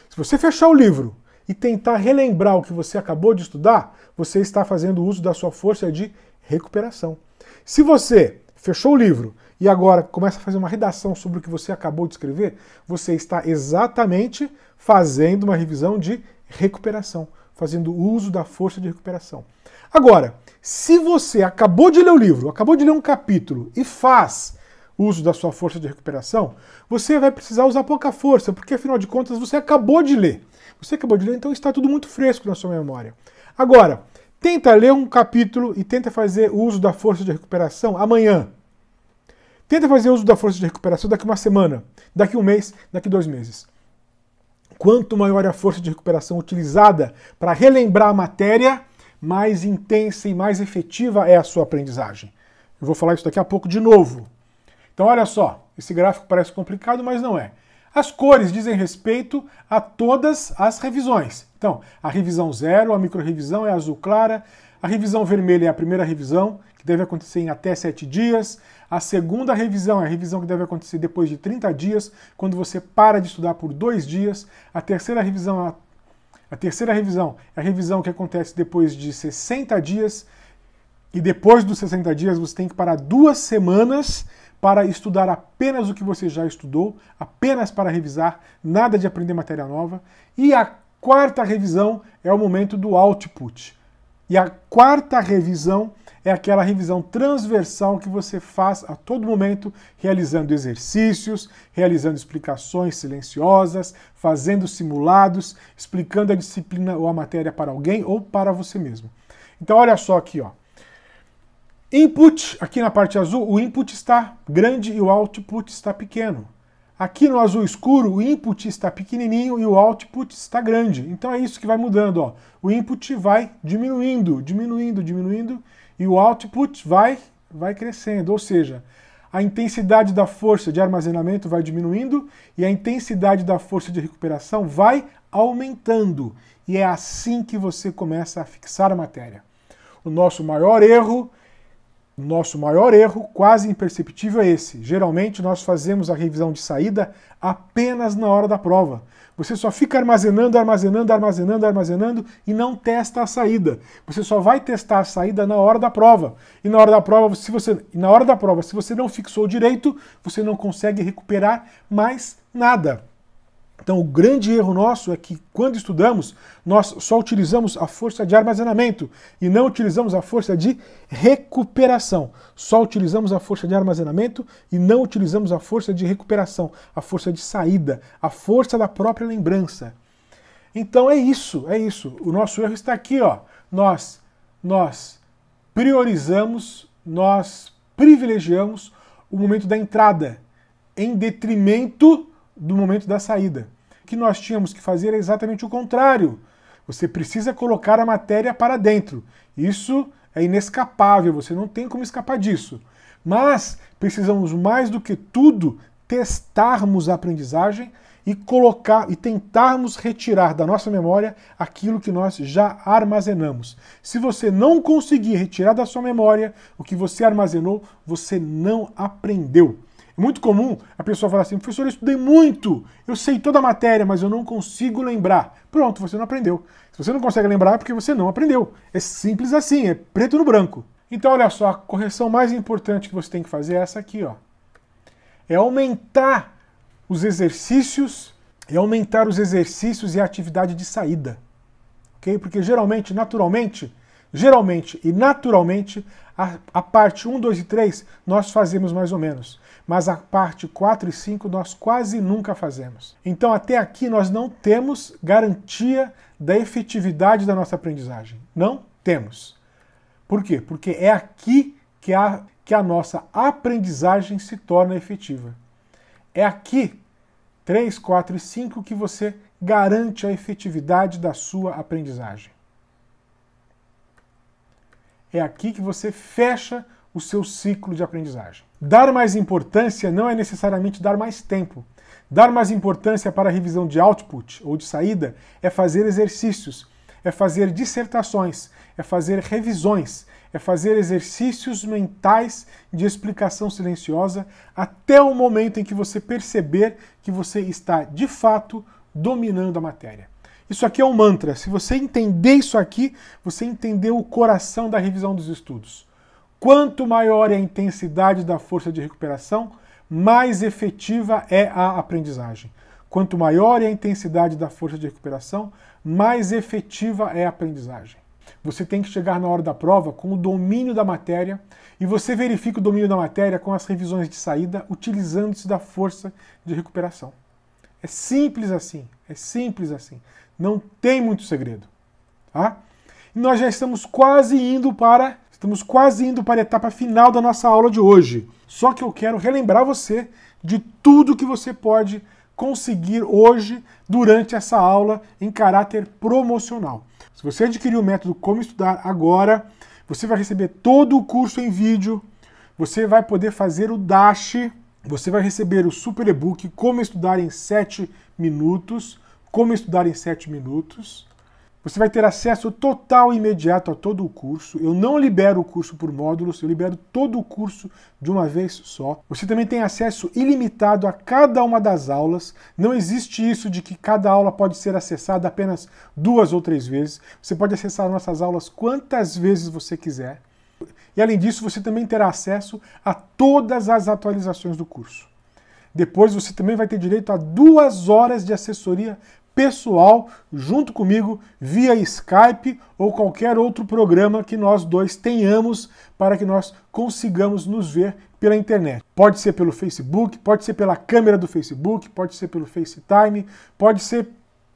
Se você fechar o livro e tentar relembrar o que você acabou de estudar, você está fazendo uso da sua força de recuperação. Se você fechou o livro e agora começa a fazer uma redação sobre o que você acabou de escrever, você está exatamente fazendo uma revisão de recuperação fazendo uso da força de recuperação. Agora, se você acabou de ler o livro, acabou de ler um capítulo e faz uso da sua força de recuperação, você vai precisar usar pouca força, porque afinal de contas você acabou de ler. Você acabou de ler, então está tudo muito fresco na sua memória. Agora, tenta ler um capítulo e tenta fazer uso da força de recuperação amanhã. Tenta fazer uso da força de recuperação daqui uma semana, daqui um mês, daqui dois meses. Quanto maior a força de recuperação utilizada para relembrar a matéria, mais intensa e mais efetiva é a sua aprendizagem. Eu vou falar isso daqui a pouco de novo. Então, olha só, esse gráfico parece complicado, mas não é. As cores dizem respeito a todas as revisões. Então, a revisão zero, a micro-revisão é azul clara, a revisão vermelha é a primeira revisão, que deve acontecer em até 7 dias. A segunda revisão é a revisão que deve acontecer depois de 30 dias, quando você para de estudar por dois dias. A terceira revisão, a, a terceira revisão é a revisão que acontece depois de 60 dias. E depois dos 60 dias, você tem que parar duas semanas para estudar apenas o que você já estudou, apenas para revisar, nada de aprender matéria nova. E a quarta revisão é o momento do output. E a quarta revisão é aquela revisão transversal que você faz a todo momento, realizando exercícios, realizando explicações silenciosas, fazendo simulados, explicando a disciplina ou a matéria para alguém ou para você mesmo. Então olha só aqui, ó. Input, aqui na parte azul, o input está grande e o output está pequeno. Aqui no azul escuro, o input está pequenininho e o output está grande. Então é isso que vai mudando. Ó. O input vai diminuindo, diminuindo, diminuindo e o output vai, vai crescendo, ou seja, a intensidade da força de armazenamento vai diminuindo e a intensidade da força de recuperação vai aumentando. E é assim que você começa a fixar a matéria. O nosso maior erro, nosso maior erro quase imperceptível é esse. Geralmente nós fazemos a revisão de saída apenas na hora da prova. Você só fica armazenando, armazenando, armazenando, armazenando e não testa a saída. Você só vai testar a saída na hora da prova. E na hora da prova, se você, na hora da prova, se você não fixou direito, você não consegue recuperar mais nada. Então, o grande erro nosso é que, quando estudamos, nós só utilizamos a força de armazenamento e não utilizamos a força de recuperação. Só utilizamos a força de armazenamento e não utilizamos a força de recuperação, a força de saída, a força da própria lembrança. Então, é isso, é isso. O nosso erro está aqui, ó. Nós, nós priorizamos, nós privilegiamos o momento da entrada em detrimento do momento da saída. O que nós tínhamos que fazer é exatamente o contrário. Você precisa colocar a matéria para dentro. Isso é inescapável, você não tem como escapar disso. Mas precisamos mais do que tudo testarmos a aprendizagem e colocar e tentarmos retirar da nossa memória aquilo que nós já armazenamos. Se você não conseguir retirar da sua memória o que você armazenou, você não aprendeu. É muito comum a pessoa falar assim: professor, eu estudei muito, eu sei toda a matéria, mas eu não consigo lembrar. Pronto, você não aprendeu. Se você não consegue lembrar, é porque você não aprendeu. É simples assim, é preto no branco. Então, olha só, a correção mais importante que você tem que fazer é essa aqui, ó. É aumentar os exercícios, é aumentar os exercícios e a atividade de saída. Ok? Porque geralmente, naturalmente, Geralmente e naturalmente, a, a parte 1, 2 e 3 nós fazemos mais ou menos, mas a parte 4 e 5 nós quase nunca fazemos. Então, até aqui, nós não temos garantia da efetividade da nossa aprendizagem. Não temos. Por quê? Porque é aqui que a, que a nossa aprendizagem se torna efetiva. É aqui, 3, 4 e 5, que você garante a efetividade da sua aprendizagem. É aqui que você fecha o seu ciclo de aprendizagem. Dar mais importância não é necessariamente dar mais tempo. Dar mais importância para a revisão de output ou de saída é fazer exercícios, é fazer dissertações, é fazer revisões, é fazer exercícios mentais de explicação silenciosa até o momento em que você perceber que você está de fato dominando a matéria. Isso aqui é um mantra. Se você entender isso aqui, você entendeu o coração da revisão dos estudos. Quanto maior é a intensidade da força de recuperação, mais efetiva é a aprendizagem. Quanto maior é a intensidade da força de recuperação, mais efetiva é a aprendizagem. Você tem que chegar na hora da prova com o domínio da matéria e você verifica o domínio da matéria com as revisões de saída, utilizando-se da força de recuperação. É simples assim, é simples assim. Não tem muito segredo, tá? E nós já estamos quase indo para estamos quase indo para a etapa final da nossa aula de hoje. Só que eu quero relembrar você de tudo que você pode conseguir hoje durante essa aula em caráter promocional. Se você adquirir o método Como Estudar agora, você vai receber todo o curso em vídeo, você vai poder fazer o Dash, você vai receber o super e-book Como Estudar em 7 minutos, como Estudar em 7 Minutos. Você vai ter acesso total e imediato a todo o curso. Eu não libero o curso por módulos, eu libero todo o curso de uma vez só. Você também tem acesso ilimitado a cada uma das aulas. Não existe isso de que cada aula pode ser acessada apenas duas ou três vezes. Você pode acessar nossas aulas quantas vezes você quiser. E além disso, você também terá acesso a todas as atualizações do curso. Depois você também vai ter direito a duas horas de assessoria pessoal junto comigo via Skype ou qualquer outro programa que nós dois tenhamos para que nós consigamos nos ver pela internet. Pode ser pelo Facebook, pode ser pela câmera do Facebook, pode ser pelo FaceTime, pode ser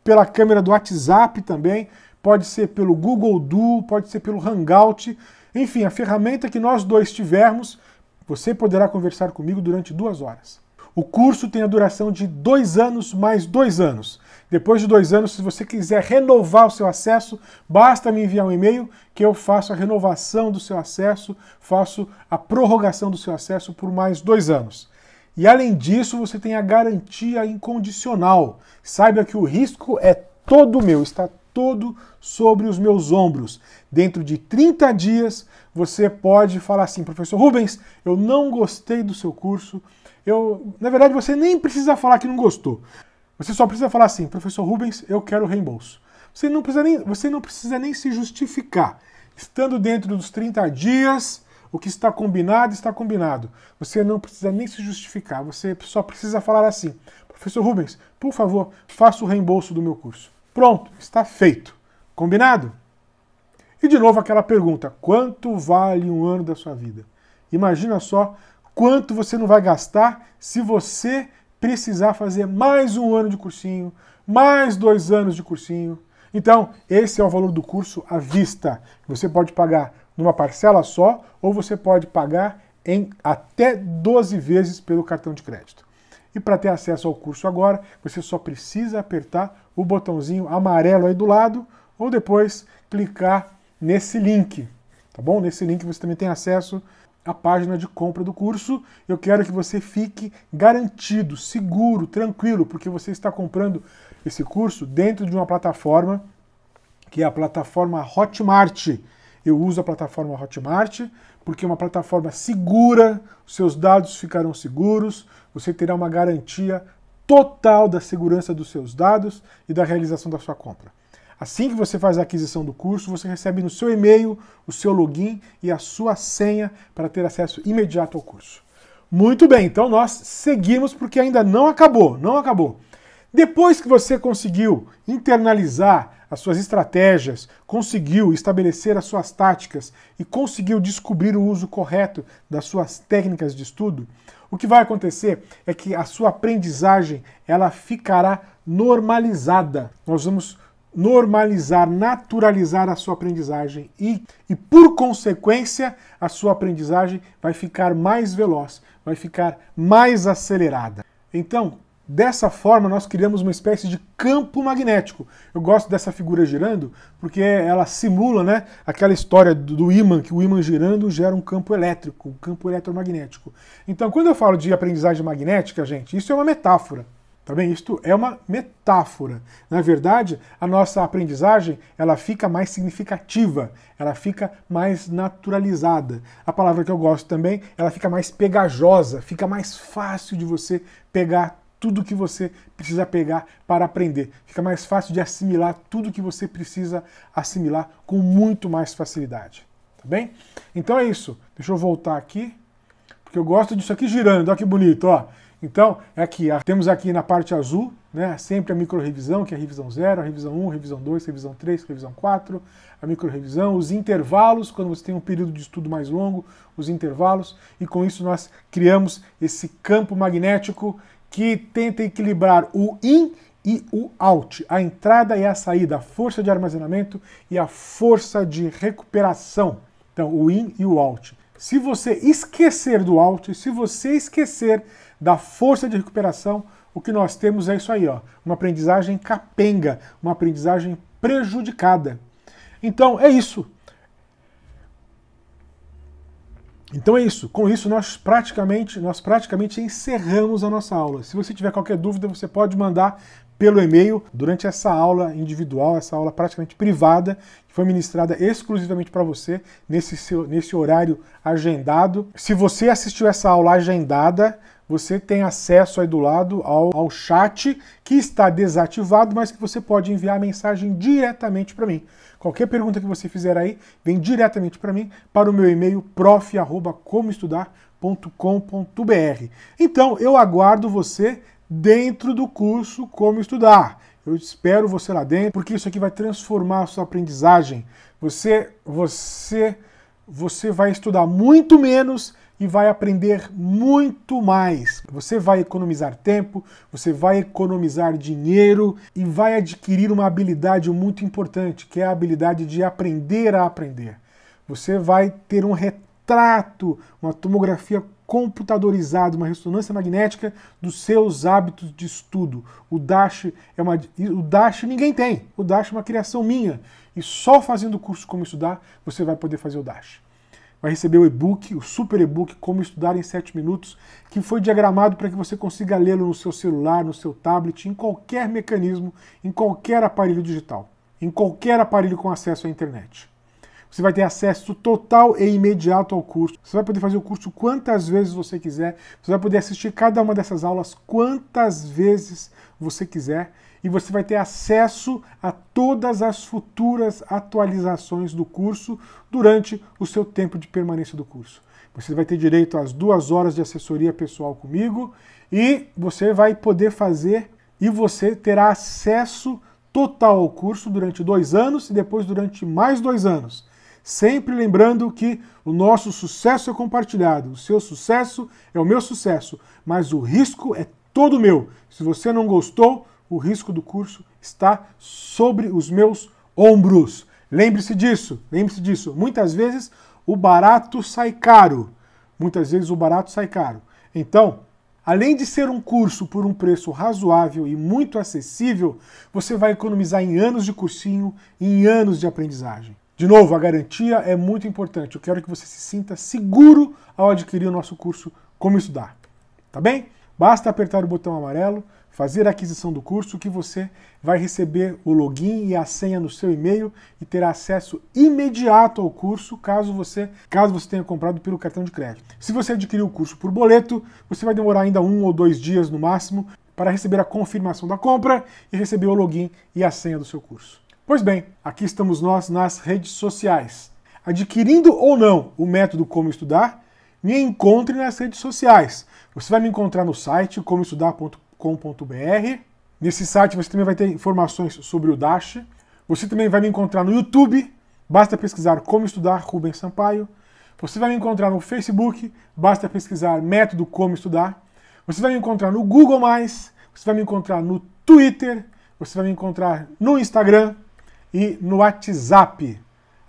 pela câmera do WhatsApp também, pode ser pelo Google Duo, pode ser pelo Hangout, enfim, a ferramenta que nós dois tivermos, você poderá conversar comigo durante duas horas. O curso tem a duração de dois anos mais dois anos. Depois de dois anos, se você quiser renovar o seu acesso, basta me enviar um e-mail que eu faço a renovação do seu acesso, faço a prorrogação do seu acesso por mais dois anos. E além disso, você tem a garantia incondicional. Saiba que o risco é todo meu, está todo sobre os meus ombros. Dentro de 30 dias, você pode falar assim: professor Rubens, eu não gostei do seu curso. Eu, na verdade, você nem precisa falar que não gostou. Você só precisa falar assim, professor Rubens, eu quero reembolso. Você não precisa nem, você não precisa nem se justificar. Estando dentro dos 30 dias, o que está combinado está combinado. Você não precisa nem se justificar, você só precisa falar assim: Professor Rubens, por favor, faça o reembolso do meu curso. Pronto, está feito. Combinado? E de novo aquela pergunta: quanto vale um ano da sua vida? Imagina só quanto você não vai gastar se você precisar fazer mais um ano de cursinho, mais dois anos de cursinho. Então, esse é o valor do curso à vista. Você pode pagar numa parcela só ou você pode pagar em até 12 vezes pelo cartão de crédito. E para ter acesso ao curso agora, você só precisa apertar o botãozinho amarelo aí do lado ou depois clicar nesse link, tá bom? Nesse link você também tem acesso a página de compra do curso. Eu quero que você fique garantido, seguro, tranquilo, porque você está comprando esse curso dentro de uma plataforma que é a plataforma Hotmart. Eu uso a plataforma Hotmart porque é uma plataforma segura, seus dados ficarão seguros, você terá uma garantia total da segurança dos seus dados e da realização da sua compra. Assim que você faz a aquisição do curso, você recebe no seu e-mail o seu login e a sua senha para ter acesso imediato ao curso. Muito bem, então nós seguimos porque ainda não acabou, não acabou. Depois que você conseguiu internalizar as suas estratégias, conseguiu estabelecer as suas táticas e conseguiu descobrir o uso correto das suas técnicas de estudo, o que vai acontecer é que a sua aprendizagem ela ficará normalizada. Nós vamos normalizar, naturalizar a sua aprendizagem e, e, por consequência, a sua aprendizagem vai ficar mais veloz, vai ficar mais acelerada. Então, dessa forma, nós criamos uma espécie de campo magnético. Eu gosto dessa figura girando porque ela simula né, aquela história do ímã, que o ímã girando gera um campo elétrico, um campo eletromagnético. Então, quando eu falo de aprendizagem magnética, gente, isso é uma metáfora Tá bem? Isto é uma metáfora. Na verdade, a nossa aprendizagem ela fica mais significativa, ela fica mais naturalizada. A palavra que eu gosto também, ela fica mais pegajosa, fica mais fácil de você pegar tudo que você precisa pegar para aprender. Fica mais fácil de assimilar tudo que você precisa assimilar com muito mais facilidade. Tá bem? Então é isso. Deixa eu voltar aqui, porque eu gosto disso aqui girando. Olha que bonito, ó. Então, é aqui, temos aqui na parte azul, né, sempre a micro-revisão, que é a revisão 0, a revisão 1, um, revisão 2, revisão 3, revisão 4, a micro-revisão, os intervalos, quando você tem um período de estudo mais longo, os intervalos, e com isso nós criamos esse campo magnético que tenta equilibrar o in e o out, a entrada e a saída, a força de armazenamento e a força de recuperação. Então, o in e o out. Se você esquecer do out, se você esquecer da força de recuperação, o que nós temos é isso aí, ó, uma aprendizagem capenga, uma aprendizagem prejudicada. Então é isso. Então é isso. Com isso nós praticamente, nós praticamente encerramos a nossa aula. Se você tiver qualquer dúvida, você pode mandar pelo e-mail durante essa aula individual, essa aula praticamente privada, que foi ministrada exclusivamente para você nesse, seu, nesse horário agendado. Se você assistiu essa aula agendada, você tem acesso aí do lado ao, ao chat que está desativado, mas que você pode enviar a mensagem diretamente para mim. Qualquer pergunta que você fizer aí, vem diretamente para mim, para o meu e-mail prof.comoestudar.com.br. Então, eu aguardo você dentro do curso Como Estudar. Eu espero você lá dentro, porque isso aqui vai transformar a sua aprendizagem. Você, você, você vai estudar muito menos e vai aprender muito mais. Você vai economizar tempo, você vai economizar dinheiro e vai adquirir uma habilidade muito importante, que é a habilidade de aprender a aprender. Você vai ter um retrato, uma tomografia computadorizada, uma ressonância magnética dos seus hábitos de estudo. O Dash é uma o Dash ninguém tem. O Dash é uma criação minha e só fazendo o curso como estudar, você vai poder fazer o Dash vai receber o e-book, o super e-book Como Estudar em 7 Minutos, que foi diagramado para que você consiga lê-lo no seu celular, no seu tablet, em qualquer mecanismo, em qualquer aparelho digital, em qualquer aparelho com acesso à internet. Você vai ter acesso total e imediato ao curso. Você vai poder fazer o curso quantas vezes você quiser. Você vai poder assistir cada uma dessas aulas quantas vezes você quiser e você vai ter acesso a todas as futuras atualizações do curso durante o seu tempo de permanência do curso. Você vai ter direito às duas horas de assessoria pessoal comigo e você vai poder fazer e você terá acesso total ao curso durante dois anos e depois durante mais dois anos. Sempre lembrando que o nosso sucesso é compartilhado, o seu sucesso é o meu sucesso, mas o risco é todo meu. Se você não gostou, o risco do curso está sobre os meus ombros. Lembre-se disso, lembre-se disso. Muitas vezes o barato sai caro. Muitas vezes o barato sai caro. Então, além de ser um curso por um preço razoável e muito acessível, você vai economizar em anos de cursinho em anos de aprendizagem. De novo, a garantia é muito importante. Eu quero que você se sinta seguro ao adquirir o nosso curso Como Estudar. Tá bem? Basta apertar o botão amarelo fazer a aquisição do curso que você vai receber o login e a senha no seu e-mail e terá acesso imediato ao curso caso você caso você tenha comprado pelo cartão de crédito. Se você adquirir o curso por boleto, você vai demorar ainda um ou dois dias no máximo para receber a confirmação da compra e receber o login e a senha do seu curso. Pois bem, aqui estamos nós nas redes sociais. Adquirindo ou não o método Como Estudar, me encontre nas redes sociais. Você vai me encontrar no site comoestudar.com com.br Nesse site você também vai ter informações sobre o Dash. Você também vai me encontrar no YouTube, basta pesquisar Como Estudar Rubens Sampaio. Você vai me encontrar no Facebook, basta pesquisar Método Como Estudar. Você vai me encontrar no Google, você vai me encontrar no Twitter, você vai me encontrar no Instagram e no WhatsApp.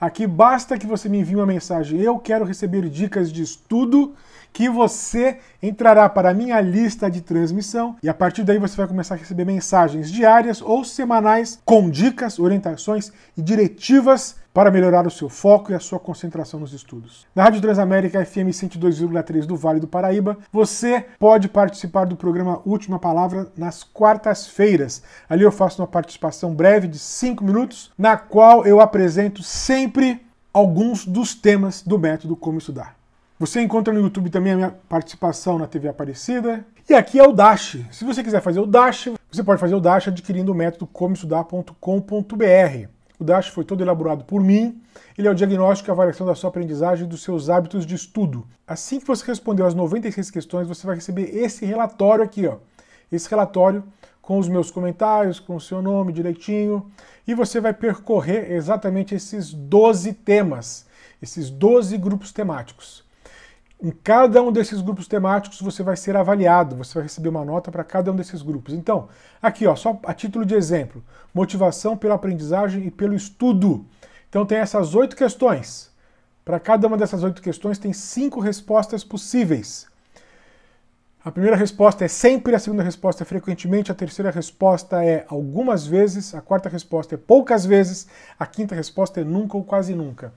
Aqui basta que você me envie uma mensagem. Eu quero receber dicas de estudo que você entrará para a minha lista de transmissão e a partir daí você vai começar a receber mensagens diárias ou semanais com dicas, orientações e diretivas para melhorar o seu foco e a sua concentração nos estudos. Na Rádio Transamérica FM 102,3 do Vale do Paraíba, você pode participar do programa Última Palavra nas quartas-feiras. Ali eu faço uma participação breve de 5 minutos, na qual eu apresento sempre alguns dos temas do método Como Estudar. Você encontra no YouTube também a minha participação na TV Aparecida. E aqui é o Dash. Se você quiser fazer o Dash, você pode fazer o Dash adquirindo o método comestudar.com.br. O Dash foi todo elaborado por mim. Ele é o diagnóstico e avaliação da sua aprendizagem e dos seus hábitos de estudo. Assim que você responder as 96 questões, você vai receber esse relatório aqui, ó. Esse relatório com os meus comentários, com o seu nome direitinho, e você vai percorrer exatamente esses 12 temas, esses 12 grupos temáticos. Em cada um desses grupos temáticos você vai ser avaliado, você vai receber uma nota para cada um desses grupos. Então, aqui ó, só a título de exemplo, motivação pela aprendizagem e pelo estudo. Então tem essas oito questões. Para cada uma dessas oito questões tem cinco respostas possíveis. A primeira resposta é sempre, a segunda resposta é frequentemente, a terceira resposta é algumas vezes, a quarta resposta é poucas vezes, a quinta resposta é nunca ou quase nunca.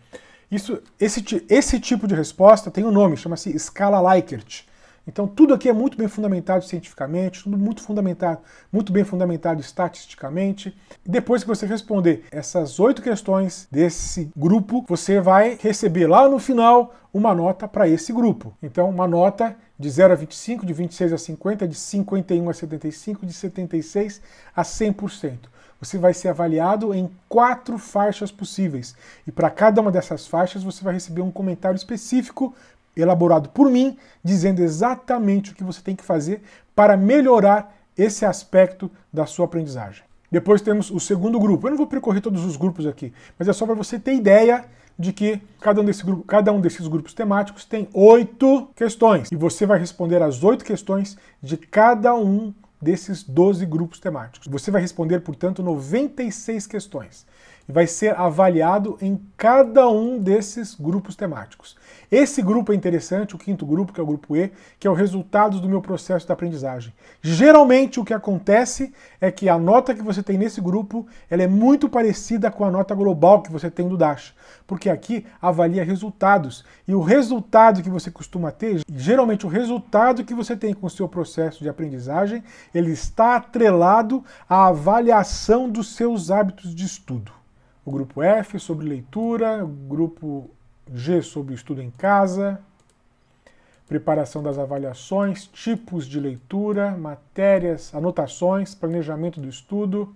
Isso, esse, esse tipo de resposta tem um nome, chama-se escala Likert. Então tudo aqui é muito bem fundamentado cientificamente, tudo muito fundamentado, muito bem fundamentado estatisticamente. Depois que você responder essas oito questões desse grupo, você vai receber lá no final uma nota para esse grupo. Então uma nota de 0 a 25, de 26 a 50, de 51 a 75, de 76 a 100%. Você vai ser avaliado em quatro faixas possíveis. E para cada uma dessas faixas, você vai receber um comentário específico, elaborado por mim, dizendo exatamente o que você tem que fazer para melhorar esse aspecto da sua aprendizagem. Depois temos o segundo grupo. Eu não vou percorrer todos os grupos aqui, mas é só para você ter ideia de que cada um, desse grupo, cada um desses grupos temáticos tem oito questões. E você vai responder as oito questões de cada um desses 12 grupos temáticos. Você vai responder, portanto, 96 questões vai ser avaliado em cada um desses grupos temáticos. Esse grupo é interessante, o quinto grupo, que é o grupo E, que é o resultado do meu processo de aprendizagem. Geralmente o que acontece é que a nota que você tem nesse grupo ela é muito parecida com a nota global que você tem do DASH, porque aqui avalia resultados. E o resultado que você costuma ter, geralmente o resultado que você tem com o seu processo de aprendizagem, ele está atrelado à avaliação dos seus hábitos de estudo o grupo F sobre leitura, o grupo G sobre estudo em casa, preparação das avaliações, tipos de leitura, matérias, anotações, planejamento do estudo,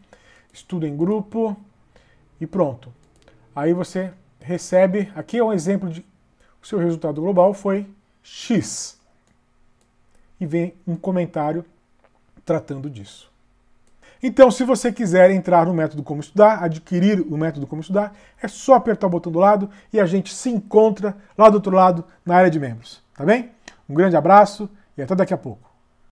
estudo em grupo e pronto. Aí você recebe, aqui é um exemplo de o seu resultado global foi X. E vem um comentário tratando disso. Então, se você quiser entrar no método Como Estudar, adquirir o método Como Estudar, é só apertar o botão do lado e a gente se encontra lá do outro lado na área de membros, tá bem? Um grande abraço e até daqui a pouco.